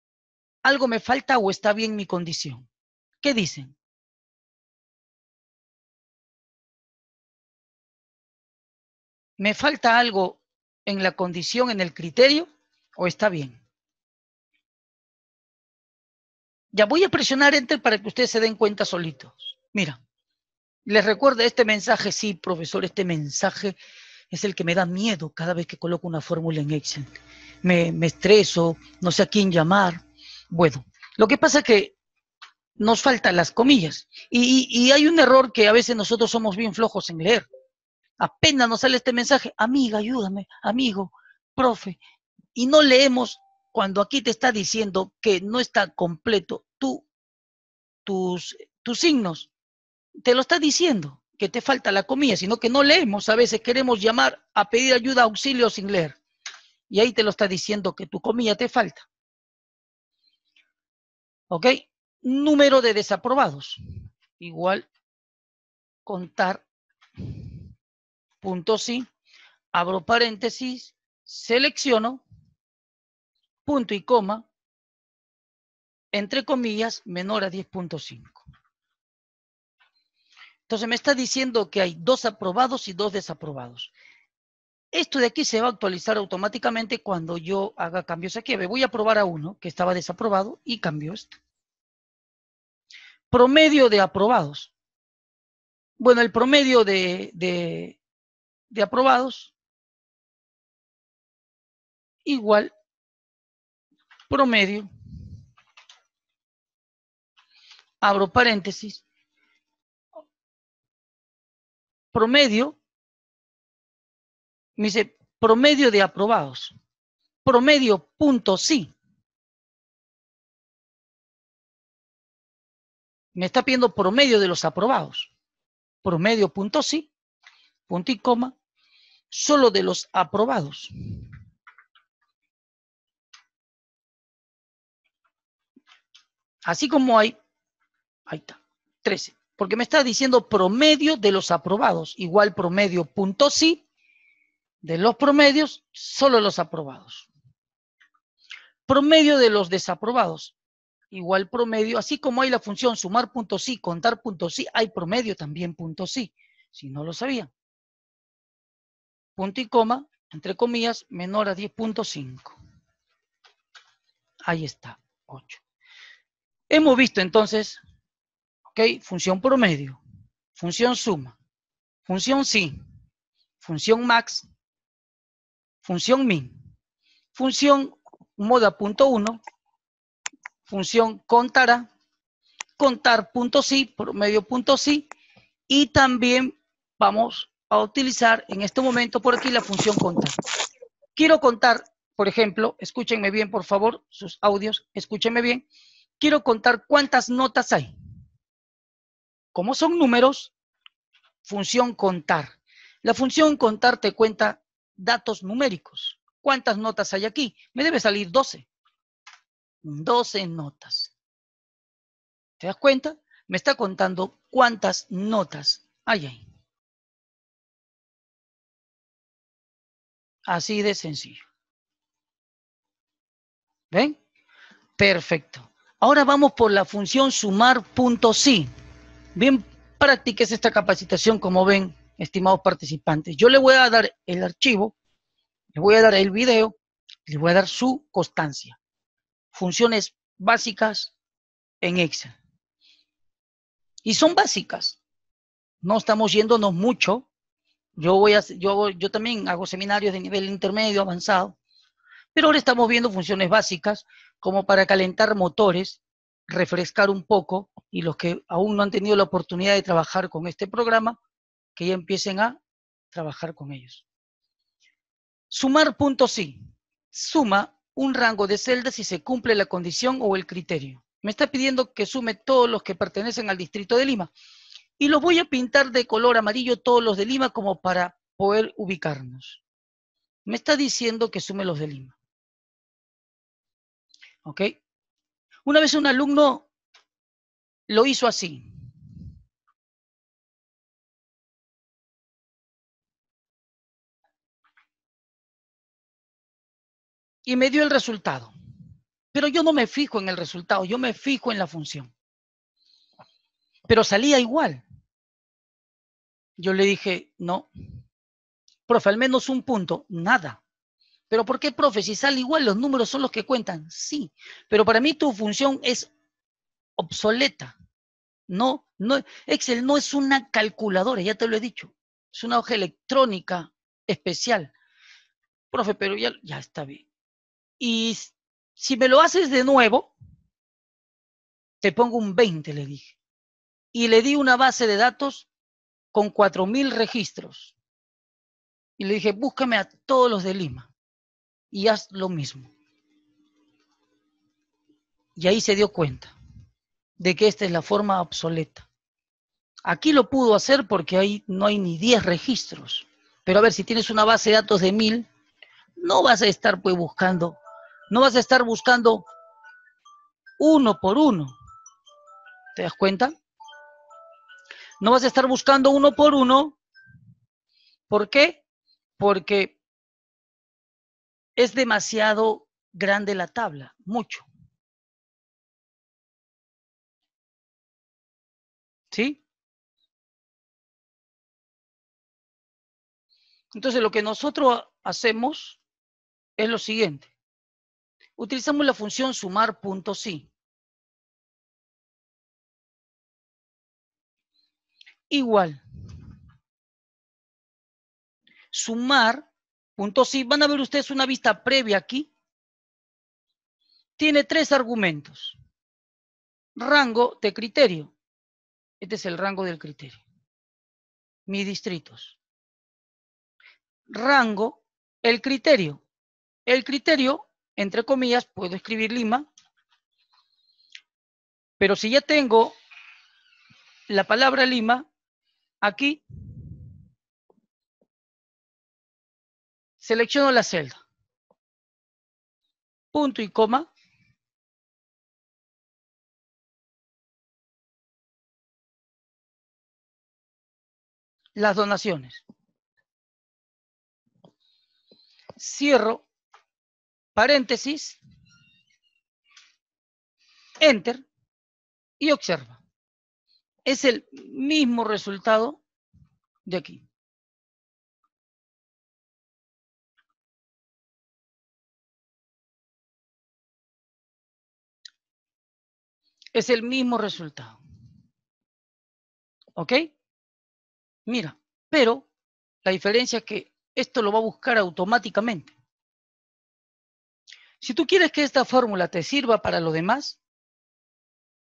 ¿Algo me falta o está bien mi condición? ¿Qué dicen? ¿Me falta algo en la condición, en el criterio o está bien? Ya voy a presionar Enter para que ustedes se den cuenta solitos. Mira, les recuerda este mensaje, sí, profesor, este mensaje es el que me da miedo cada vez que coloco una fórmula en Excel. Me, me estreso, no sé a quién llamar. Bueno, lo que pasa es que nos faltan las comillas. Y, hay un error que a veces nosotros somos bien flojos en leer. Apenas nos sale este mensaje, amiga, ayúdame, amigo, profe. Y no leemos cuando aquí te está diciendo que no está completo tú, tus, tus signos. Te lo está diciendo que te falta la comida, sino que no leemos. A veces queremos llamar a pedir ayuda, auxilio sin leer. Y ahí te lo está diciendo que tu comida te falta. ¿Ok? Número de desaprobados. Igual contar. Punto sí. Abro paréntesis. Selecciono. Punto y coma. Entre comillas, menor a 10.5. Entonces me está diciendo que hay dos aprobados y dos desaprobados. Esto de aquí se va a actualizar automáticamente cuando yo haga cambios aquí. Me voy a aprobar a uno que estaba desaprobado y cambio esto. Promedio de aprobados. Bueno, el promedio de, de aprobados igual promedio, abro paréntesis, promedio, me dice promedio de aprobados, promedio punto sí. Me está pidiendo promedio de los aprobados, promedio punto sí, punto y coma, solo de los aprobados. Así como hay, ahí está, trece porque me está diciendo promedio de los aprobados, igual promedio punto sí, de los promedios, solo los aprobados. Promedio de los desaprobados, igual promedio, así como hay la función sumar punto sí, contar punto sí, hay promedio también punto sí, si no lo sabía. Punto y coma, entre comillas, menor a 10.5. Ahí está, 8. Hemos visto entonces ¿Ok? Función promedio, función suma, función si, función max, función min, función moda punto uno, función contará, punto si. y también vamos a utilizar en este momento por aquí la función contar. Quiero contar, por ejemplo, escúchenme bien, por favor, sus audios, escúchenme bien. Quiero contar cuántas notas hay como son números, función contar. La función contar te cuenta datos numéricos. ¿Cuántas notas hay aquí? Me debe salir 12. 12 notas. ¿Te das cuenta? Me está contando cuántas notas hay ahí. Así de sencillo. ¿Ven? Perfecto. Ahora vamos por la función sumar Bien, practiques esta capacitación como ven, estimados participantes. Yo le voy a dar el archivo, le voy a dar el video, le voy a dar su constancia. Funciones básicas en Excel. Y son básicas. No estamos yéndonos mucho. Yo, voy a, yo, yo también hago seminarios de nivel intermedio, avanzado. Pero ahora estamos viendo funciones básicas como para calentar motores refrescar un poco y los que aún no han tenido la oportunidad de trabajar con este programa, que ya empiecen a trabajar con ellos. Sumar punto sí. Suma un rango de celdas si se cumple la condición o el criterio. Me está pidiendo que sume todos los que pertenecen al distrito de Lima. Y los voy a pintar de color amarillo todos los de Lima como para poder ubicarnos. Me está diciendo que sume los de Lima. ¿Ok? Una vez un alumno lo hizo así. Y me dio el resultado. Pero yo no me fijo en el resultado, yo me fijo en la función. Pero salía igual. Yo le dije, no, profe, al menos un punto, nada. Pero ¿por qué, profe? Si sale igual, los números son los que cuentan. Sí, pero para mí tu función es obsoleta. No, no, Excel no es una calculadora, ya te lo he dicho. Es una hoja electrónica especial. Profe, pero ya, ya está bien. Y si me lo haces de nuevo, te pongo un 20, le dije. Y le di una base de datos con 4.000 registros. Y le dije, búscame a todos los de Lima y haz lo mismo. Y ahí se dio cuenta de que esta es la forma obsoleta. Aquí lo pudo hacer porque ahí no hay ni 10 registros. Pero a ver, si tienes una base de datos de mil, no vas a estar pues buscando, no vas a estar buscando uno por uno. ¿Te das cuenta? No vas a estar buscando uno por uno. ¿Por qué? Porque es demasiado grande la tabla, mucho. ¿Sí? Entonces lo que nosotros hacemos es lo siguiente. Utilizamos la función sumar punto sí. Igual. Sumar Punto sí, van a ver ustedes una vista previa aquí. Tiene tres argumentos. Rango de criterio. Este es el rango del criterio. Mi distritos. Rango, el criterio. El criterio, entre comillas, puedo escribir Lima. Pero si ya tengo la palabra Lima, aquí Selecciono la celda. Punto y coma. Las donaciones. Cierro paréntesis, enter y observa. Es el mismo resultado de aquí. es el mismo resultado. ¿Ok? Mira, pero la diferencia es que esto lo va a buscar automáticamente. Si tú quieres que esta fórmula te sirva para lo demás,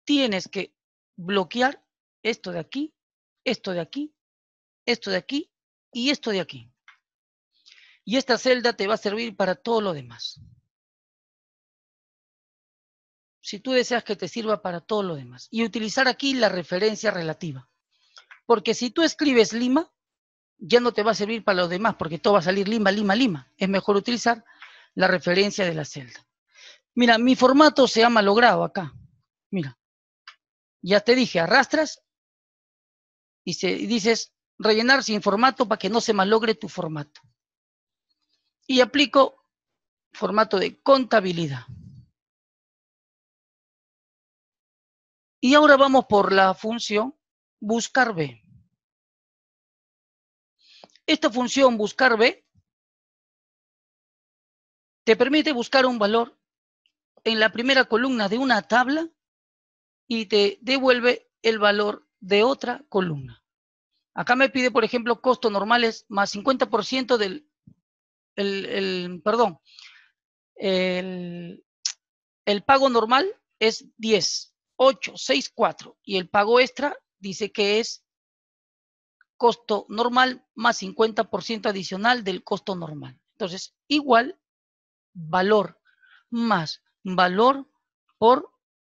tienes que bloquear esto de aquí, esto de aquí, esto de aquí y esto de aquí. Y esta celda te va a servir para todo lo demás si tú deseas que te sirva para todo lo demás. Y utilizar aquí la referencia relativa. Porque si tú escribes Lima, ya no te va a servir para los demás, porque todo va a salir Lima, Lima, Lima. Es mejor utilizar la referencia de la celda. Mira, mi formato se ha malogrado acá. Mira, ya te dije, arrastras y, se, dices rellenar sin formato para que no se malogre tu formato. Y aplico formato de contabilidad. Y ahora vamos por la función buscar B. Esta función buscar B te permite buscar un valor en la primera columna de una tabla y te devuelve el valor de otra columna. Acá me pide, por ejemplo, normal normales más 50% del, el, perdón, el, el pago normal es 10 864 y el pago extra dice que es costo normal más 50% adicional del costo normal. Entonces, igual valor más valor por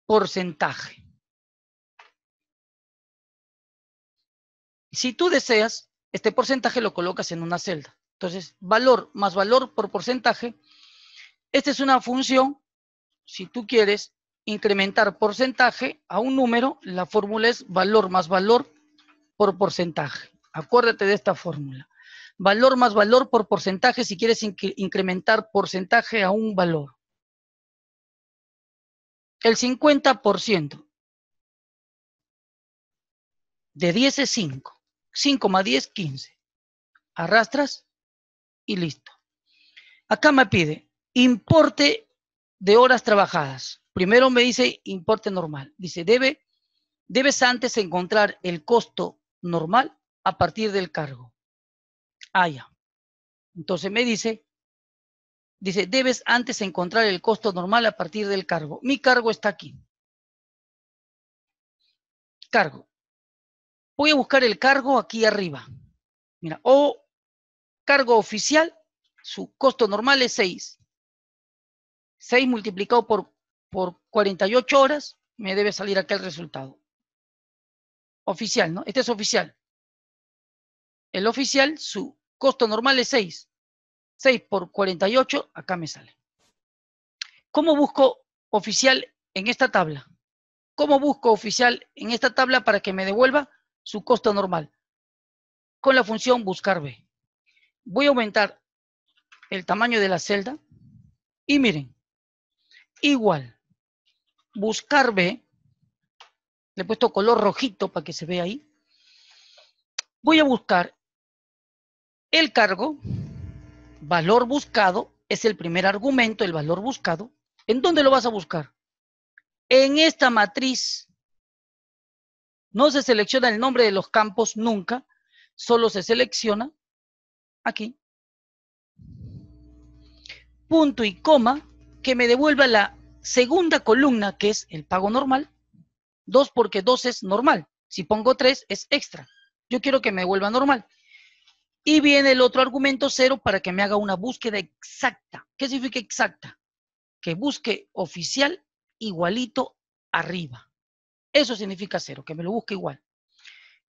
porcentaje. Si tú deseas, este porcentaje lo colocas en una celda. Entonces, valor más valor por porcentaje. Esta es una función, si tú quieres, incrementar porcentaje a un número, la fórmula es valor más valor por porcentaje. Acuérdate de esta fórmula. Valor más valor por porcentaje si quieres incrementar porcentaje a un valor. El 50% de 10 es 5. 5 más 10, 15. Arrastras y listo. Acá me pide importe de horas trabajadas. Primero me dice importe normal. Dice, debe, debes antes encontrar el costo normal a partir del cargo. Ah, ya. Entonces me dice, dice, debes antes encontrar el costo normal a partir del cargo. Mi cargo está aquí. Cargo. Voy a buscar el cargo aquí arriba. Mira, o cargo oficial, su costo normal es 6. 6 multiplicado por por 48 horas me debe salir aquel resultado. Oficial, ¿no? Este es oficial. El oficial, su costo normal es 6. 6 por 48, acá me sale. ¿Cómo busco oficial en esta tabla? ¿Cómo busco oficial en esta tabla para que me devuelva su costo normal? Con la función buscar B. Voy a aumentar el tamaño de la celda y miren, igual B le he puesto color rojito para que se vea ahí, voy a buscar el cargo, valor buscado, es el primer argumento, el valor buscado. ¿En dónde lo vas a buscar? En esta matriz. No se selecciona el nombre de los campos nunca, solo se selecciona aquí. Punto y coma, que me devuelva la segunda columna, que es el pago normal, 2 porque 2 es normal. Si pongo 3 es extra. Yo quiero que me vuelva normal. Y viene el otro argumento cero para que me haga una búsqueda exacta. ¿Qué significa exacta? Que busque oficial igualito arriba. Eso significa cero, que me lo busque igual.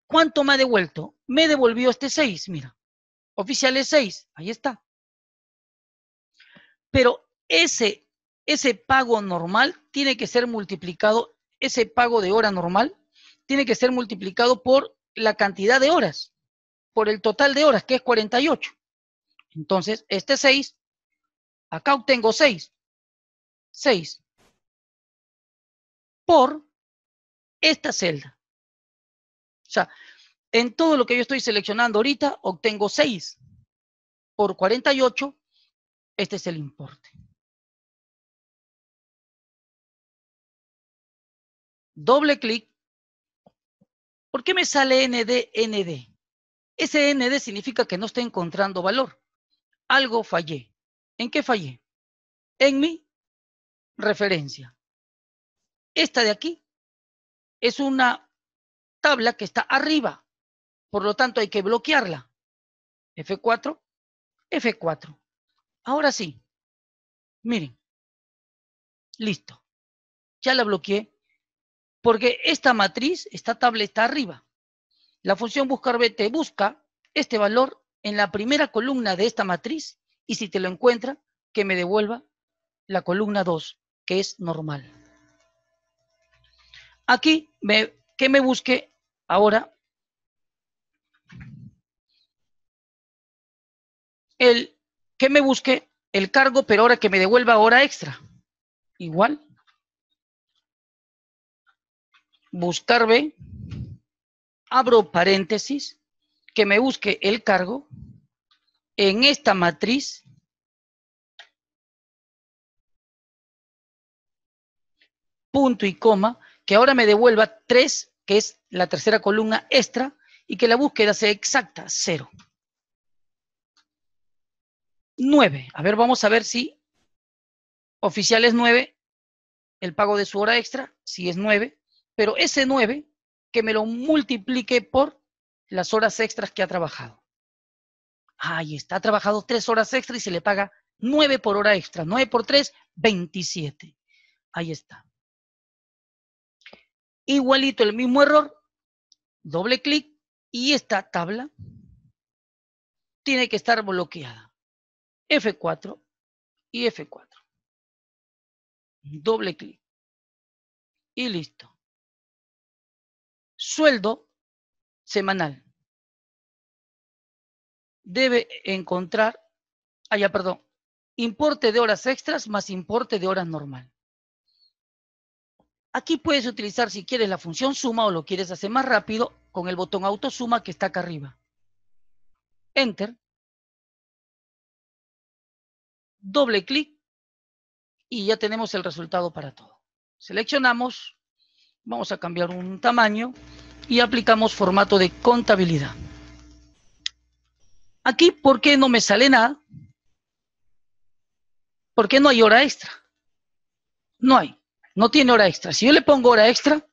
¿Cuánto me ha devuelto? Me devolvió este 6, mira. Oficial es 6, ahí está. Pero ese ese pago normal tiene que ser multiplicado, ese pago de hora normal tiene que ser multiplicado por la cantidad de horas, por el total de horas, que es 48. Entonces, este 6, acá obtengo 6. 6 por esta celda. O sea, en todo lo que yo estoy seleccionando ahorita, obtengo 6 por 48. Este es el importe. doble clic, ¿por qué me sale ND, ND? Ese ND significa que no estoy encontrando valor. Algo fallé. ¿En qué fallé? En mi referencia. Esta de aquí es una tabla que está arriba. Por lo tanto, hay que bloquearla. F4, F4. Ahora sí. Miren. Listo. Ya la bloqueé porque esta matriz, esta tabla está arriba. La función buscar te busca este valor en la primera columna de esta matriz y si te lo encuentra, que me devuelva la columna 2, que es normal. Aquí, me, que me busque ahora el que me busque el cargo, pero ahora que me devuelva hora extra. Igual, buscarme, abro paréntesis, que me busque el cargo en esta matriz punto y coma, que ahora me devuelva 3, que es la tercera columna extra, y que la búsqueda sea exacta, 0. 9. A ver, vamos a ver si oficial es 9, el pago de su hora extra, si es 9 pero ese 9 que me lo multiplique por las horas extras que ha trabajado. Ahí está, ha trabajado 3 horas extra y se le paga 9 por hora extra. 9 por 3, 27. Ahí está. Igualito, el mismo error, doble clic y esta tabla tiene que estar bloqueada. F4 y F4. Doble clic. Y listo sueldo semanal. Debe encontrar, ah, ya, perdón, importe de horas extras más importe de horas normal. Aquí puedes utilizar si quieres la función suma o lo quieres hacer más rápido con el botón autosuma que está acá arriba. Enter. Doble clic y ya tenemos el resultado para todo. Seleccionamos Vamos a cambiar un tamaño y aplicamos formato de contabilidad. Aquí, ¿por qué no me sale nada? ¿Por qué no hay hora extra? No hay, no tiene hora extra. Si yo le pongo hora extra,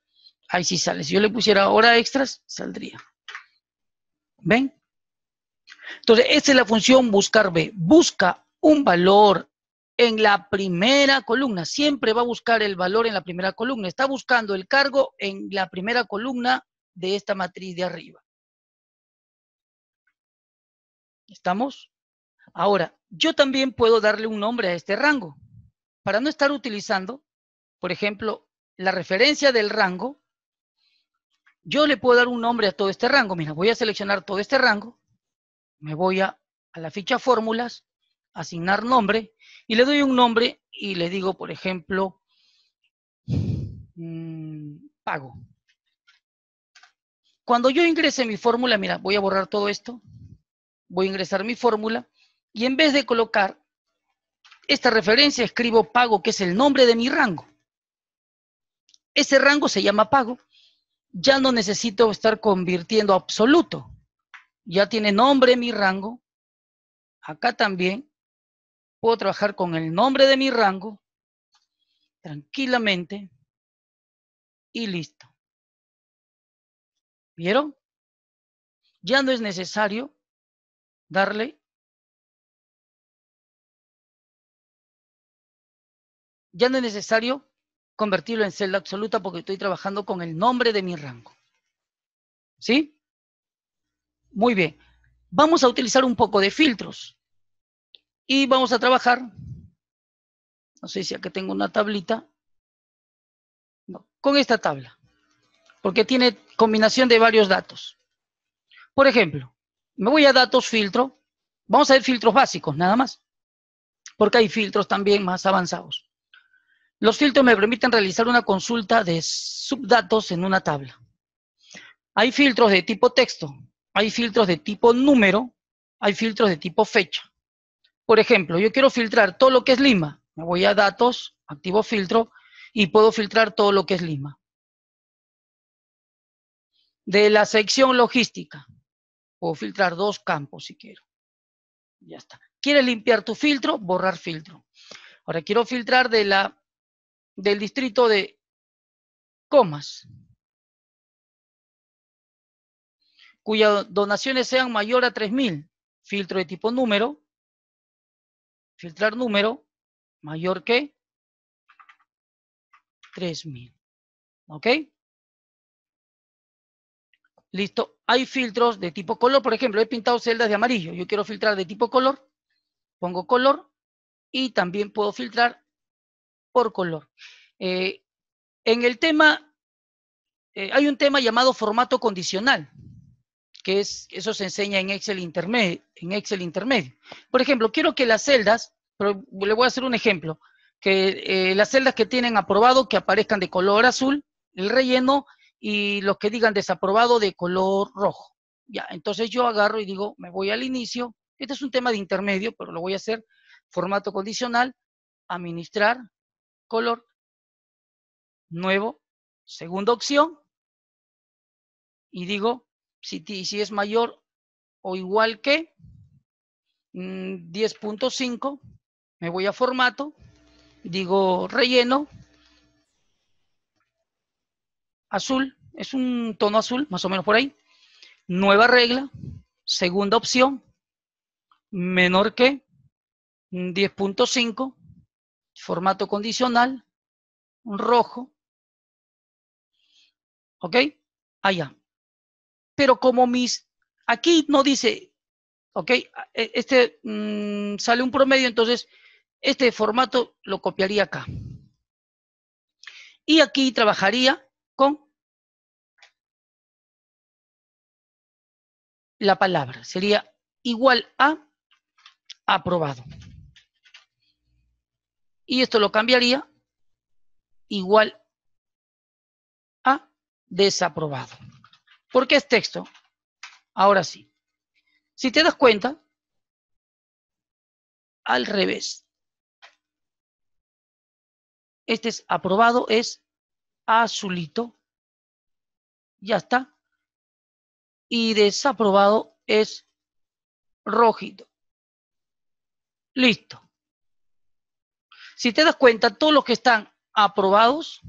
ahí sí sale. Si yo le pusiera hora extras, saldría. ¿Ven? Entonces, esta es la función buscar B. Busca un valor en la primera columna. Siempre va a buscar el valor en la primera columna. Está buscando el cargo en la primera columna de esta matriz de arriba. ¿Estamos? Ahora, yo también puedo darle un nombre a este rango. Para no estar utilizando, por ejemplo, la referencia del rango, yo le puedo dar un nombre a todo este rango. Mira, voy a seleccionar todo este rango. Me voy a, a la ficha fórmulas asignar nombre y le doy un nombre y le digo, por ejemplo, mm, pago. Cuando yo ingrese mi fórmula, mira, voy a borrar todo esto, voy a ingresar mi fórmula y en vez de colocar esta referencia escribo pago, que es el nombre de mi rango. Ese rango se llama pago. Ya no necesito estar convirtiendo absoluto. Ya tiene nombre mi rango. Acá también. Puedo trabajar con el nombre de mi rango, tranquilamente, y listo. ¿Vieron? Ya no es necesario darle ya no es necesario convertirlo en celda absoluta porque estoy trabajando con el nombre de mi rango. ¿Sí? Muy bien. Vamos a utilizar un poco de filtros. Y vamos a trabajar. No sé si aquí tengo una tablita. con esta tabla. Porque tiene combinación de varios datos. Por ejemplo, me voy a datos filtro. Vamos a ver filtros básicos, nada más. Porque hay filtros también más avanzados. Los filtros me permiten realizar una consulta de subdatos en una tabla. Hay filtros de tipo texto, hay filtros de tipo número, hay filtros de tipo fecha. Por ejemplo, yo quiero filtrar todo lo que es Lima. Me voy a datos, activo filtro y puedo filtrar todo lo que es Lima. De la sección logística, puedo filtrar dos campos si quiero. Ya está. ¿Quieres limpiar tu filtro? Borrar filtro. Ahora quiero filtrar de la, del distrito de comas, cuyas donaciones sean mayor a 3.000. Filtro de tipo número, filtrar número mayor que 3000. ¿Ok? Listo. Hay filtros de tipo color. Por ejemplo, he pintado celdas de amarillo. Yo quiero filtrar de tipo color. Pongo color y también puedo filtrar por color. Eh, en el tema, eh, hay un tema llamado formato condicional que eso se enseña en Excel, intermedio, en Excel intermedio. Por ejemplo, quiero que las celdas, pero le voy a hacer un ejemplo, que eh, las celdas que tienen aprobado que aparezcan de color azul, el relleno, y los que digan desaprobado de color rojo. Ya, entonces yo agarro y digo, me voy al inicio. Este es un tema de intermedio, pero lo voy a hacer formato condicional, administrar, color, nuevo, segunda opción, y digo si, es mayor o igual que 10.5, mm, me voy a formato, digo relleno, azul, es un tono azul, más o menos por ahí. Nueva regla, segunda opción, menor que 10.5, mm, formato condicional, rojo. ¿Ok? Allá pero como mis, aquí no dice, ok, e, este mm, sale un promedio, entonces este formato lo copiaría acá. Y aquí trabajaría con la palabra. Sería igual a aprobado. Y esto lo cambiaría igual a desaprobado. ¿Por qué es texto? Ahora sí. Si te das cuenta, al revés. Este es aprobado, es azulito. Ya está. Y desaprobado es rojito. Listo. Si te das cuenta, todos los que están aprobados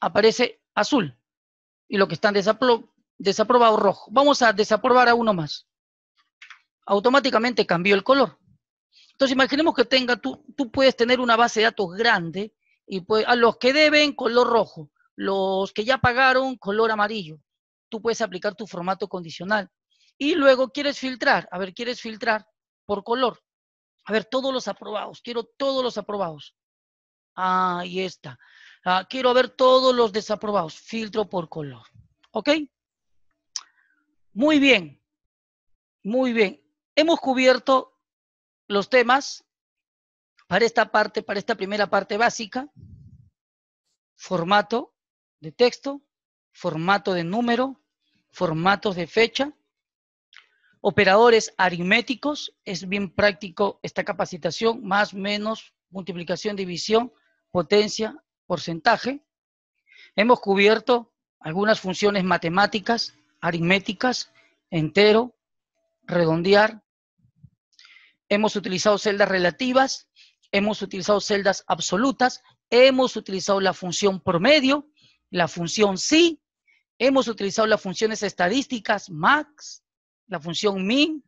aparece azul y los que están desaprobados rojo. Vamos a desaprobar a uno más. Automáticamente cambió el color. Entonces imaginemos que tenga, tú, tú puedes tener una base de datos grande y pues, a los que deben color rojo, los que ya pagaron color amarillo. Tú puedes aplicar tu formato condicional. Y luego quieres filtrar, a ver, quieres filtrar por color. A ver, todos los aprobados, quiero todos los aprobados. Ah, ahí está. Ah, quiero ver todos los desaprobados. Filtro por color. ¿Ok? Muy bien. Muy bien. Hemos cubierto los temas para esta parte, para esta primera parte básica. Formato de texto, formato de número, formatos de fecha, operadores aritméticos, es bien práctico esta capacitación, más, menos, multiplicación, división, potencia, porcentaje, hemos cubierto algunas funciones matemáticas, aritméticas, entero, redondear. Hemos utilizado celdas relativas, hemos utilizado celdas absolutas, hemos utilizado la función promedio, la función si hemos utilizado las funciones estadísticas max, la función min,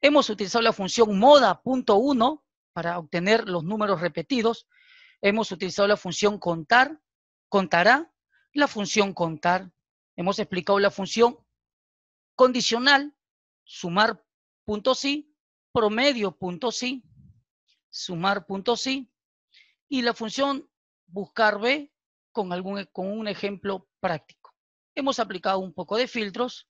hemos utilizado la función moda punto uno para obtener los números repetidos, Hemos utilizado la función contar, contará, la función contar. Hemos explicado la función condicional, sumar punto sí, promedio punto sumar punto y la función buscar B con, algún, con un ejemplo práctico. Hemos aplicado un poco de filtros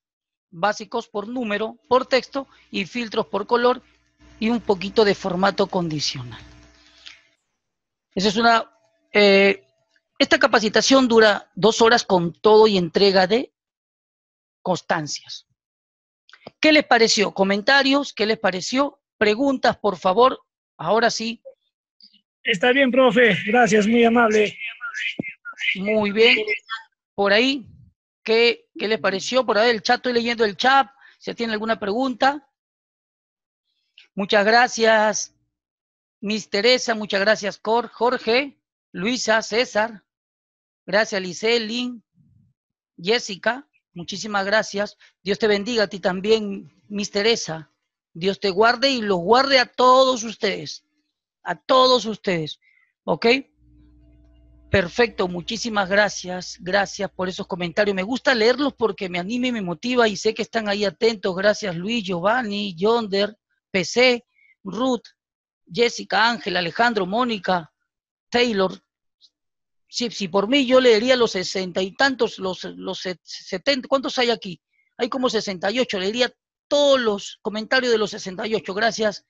básicos por número, por texto y filtros por color y un poquito de formato condicional es una. Eh, esta capacitación dura dos horas con todo y entrega de constancias. ¿Qué les pareció? ¿Comentarios? ¿Qué les pareció? Preguntas, por favor. Ahora sí. Está bien, profe. Gracias, muy amable. Muy bien. Por ahí, ¿qué, qué les pareció? Por ahí el chat, estoy leyendo el chat. Si tienen alguna pregunta. Muchas gracias. Miss Teresa, muchas gracias, Cor, Jorge, Luisa, César, gracias, Lice, Jessica, muchísimas gracias. Dios te bendiga a ti también, Miss Teresa. Dios te guarde y los guarde a todos ustedes, a todos ustedes, ¿ok? Perfecto, muchísimas gracias, gracias por esos comentarios. Me gusta leerlos porque me anima y me motiva y sé que están ahí atentos. Gracias Luis, Giovanni, Yonder, PC, Ruth, Jessica, Ángel, Alejandro, Mónica, Taylor. Si, por mí yo leería los sesenta y tantos, los, los setenta, ¿cuántos hay aquí? Hay como 68, leería todos los comentarios de los 68. Gracias,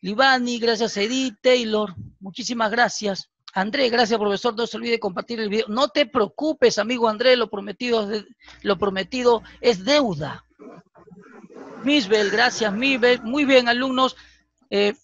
Libani, gracias, Edith, Taylor, muchísimas gracias. Andrés, gracias profesor, no se olvide compartir el video. No te preocupes, amigo Andrés, lo prometido, lo prometido es deuda. Misbel, gracias, Misbel. Muy bien, alumnos. Eh,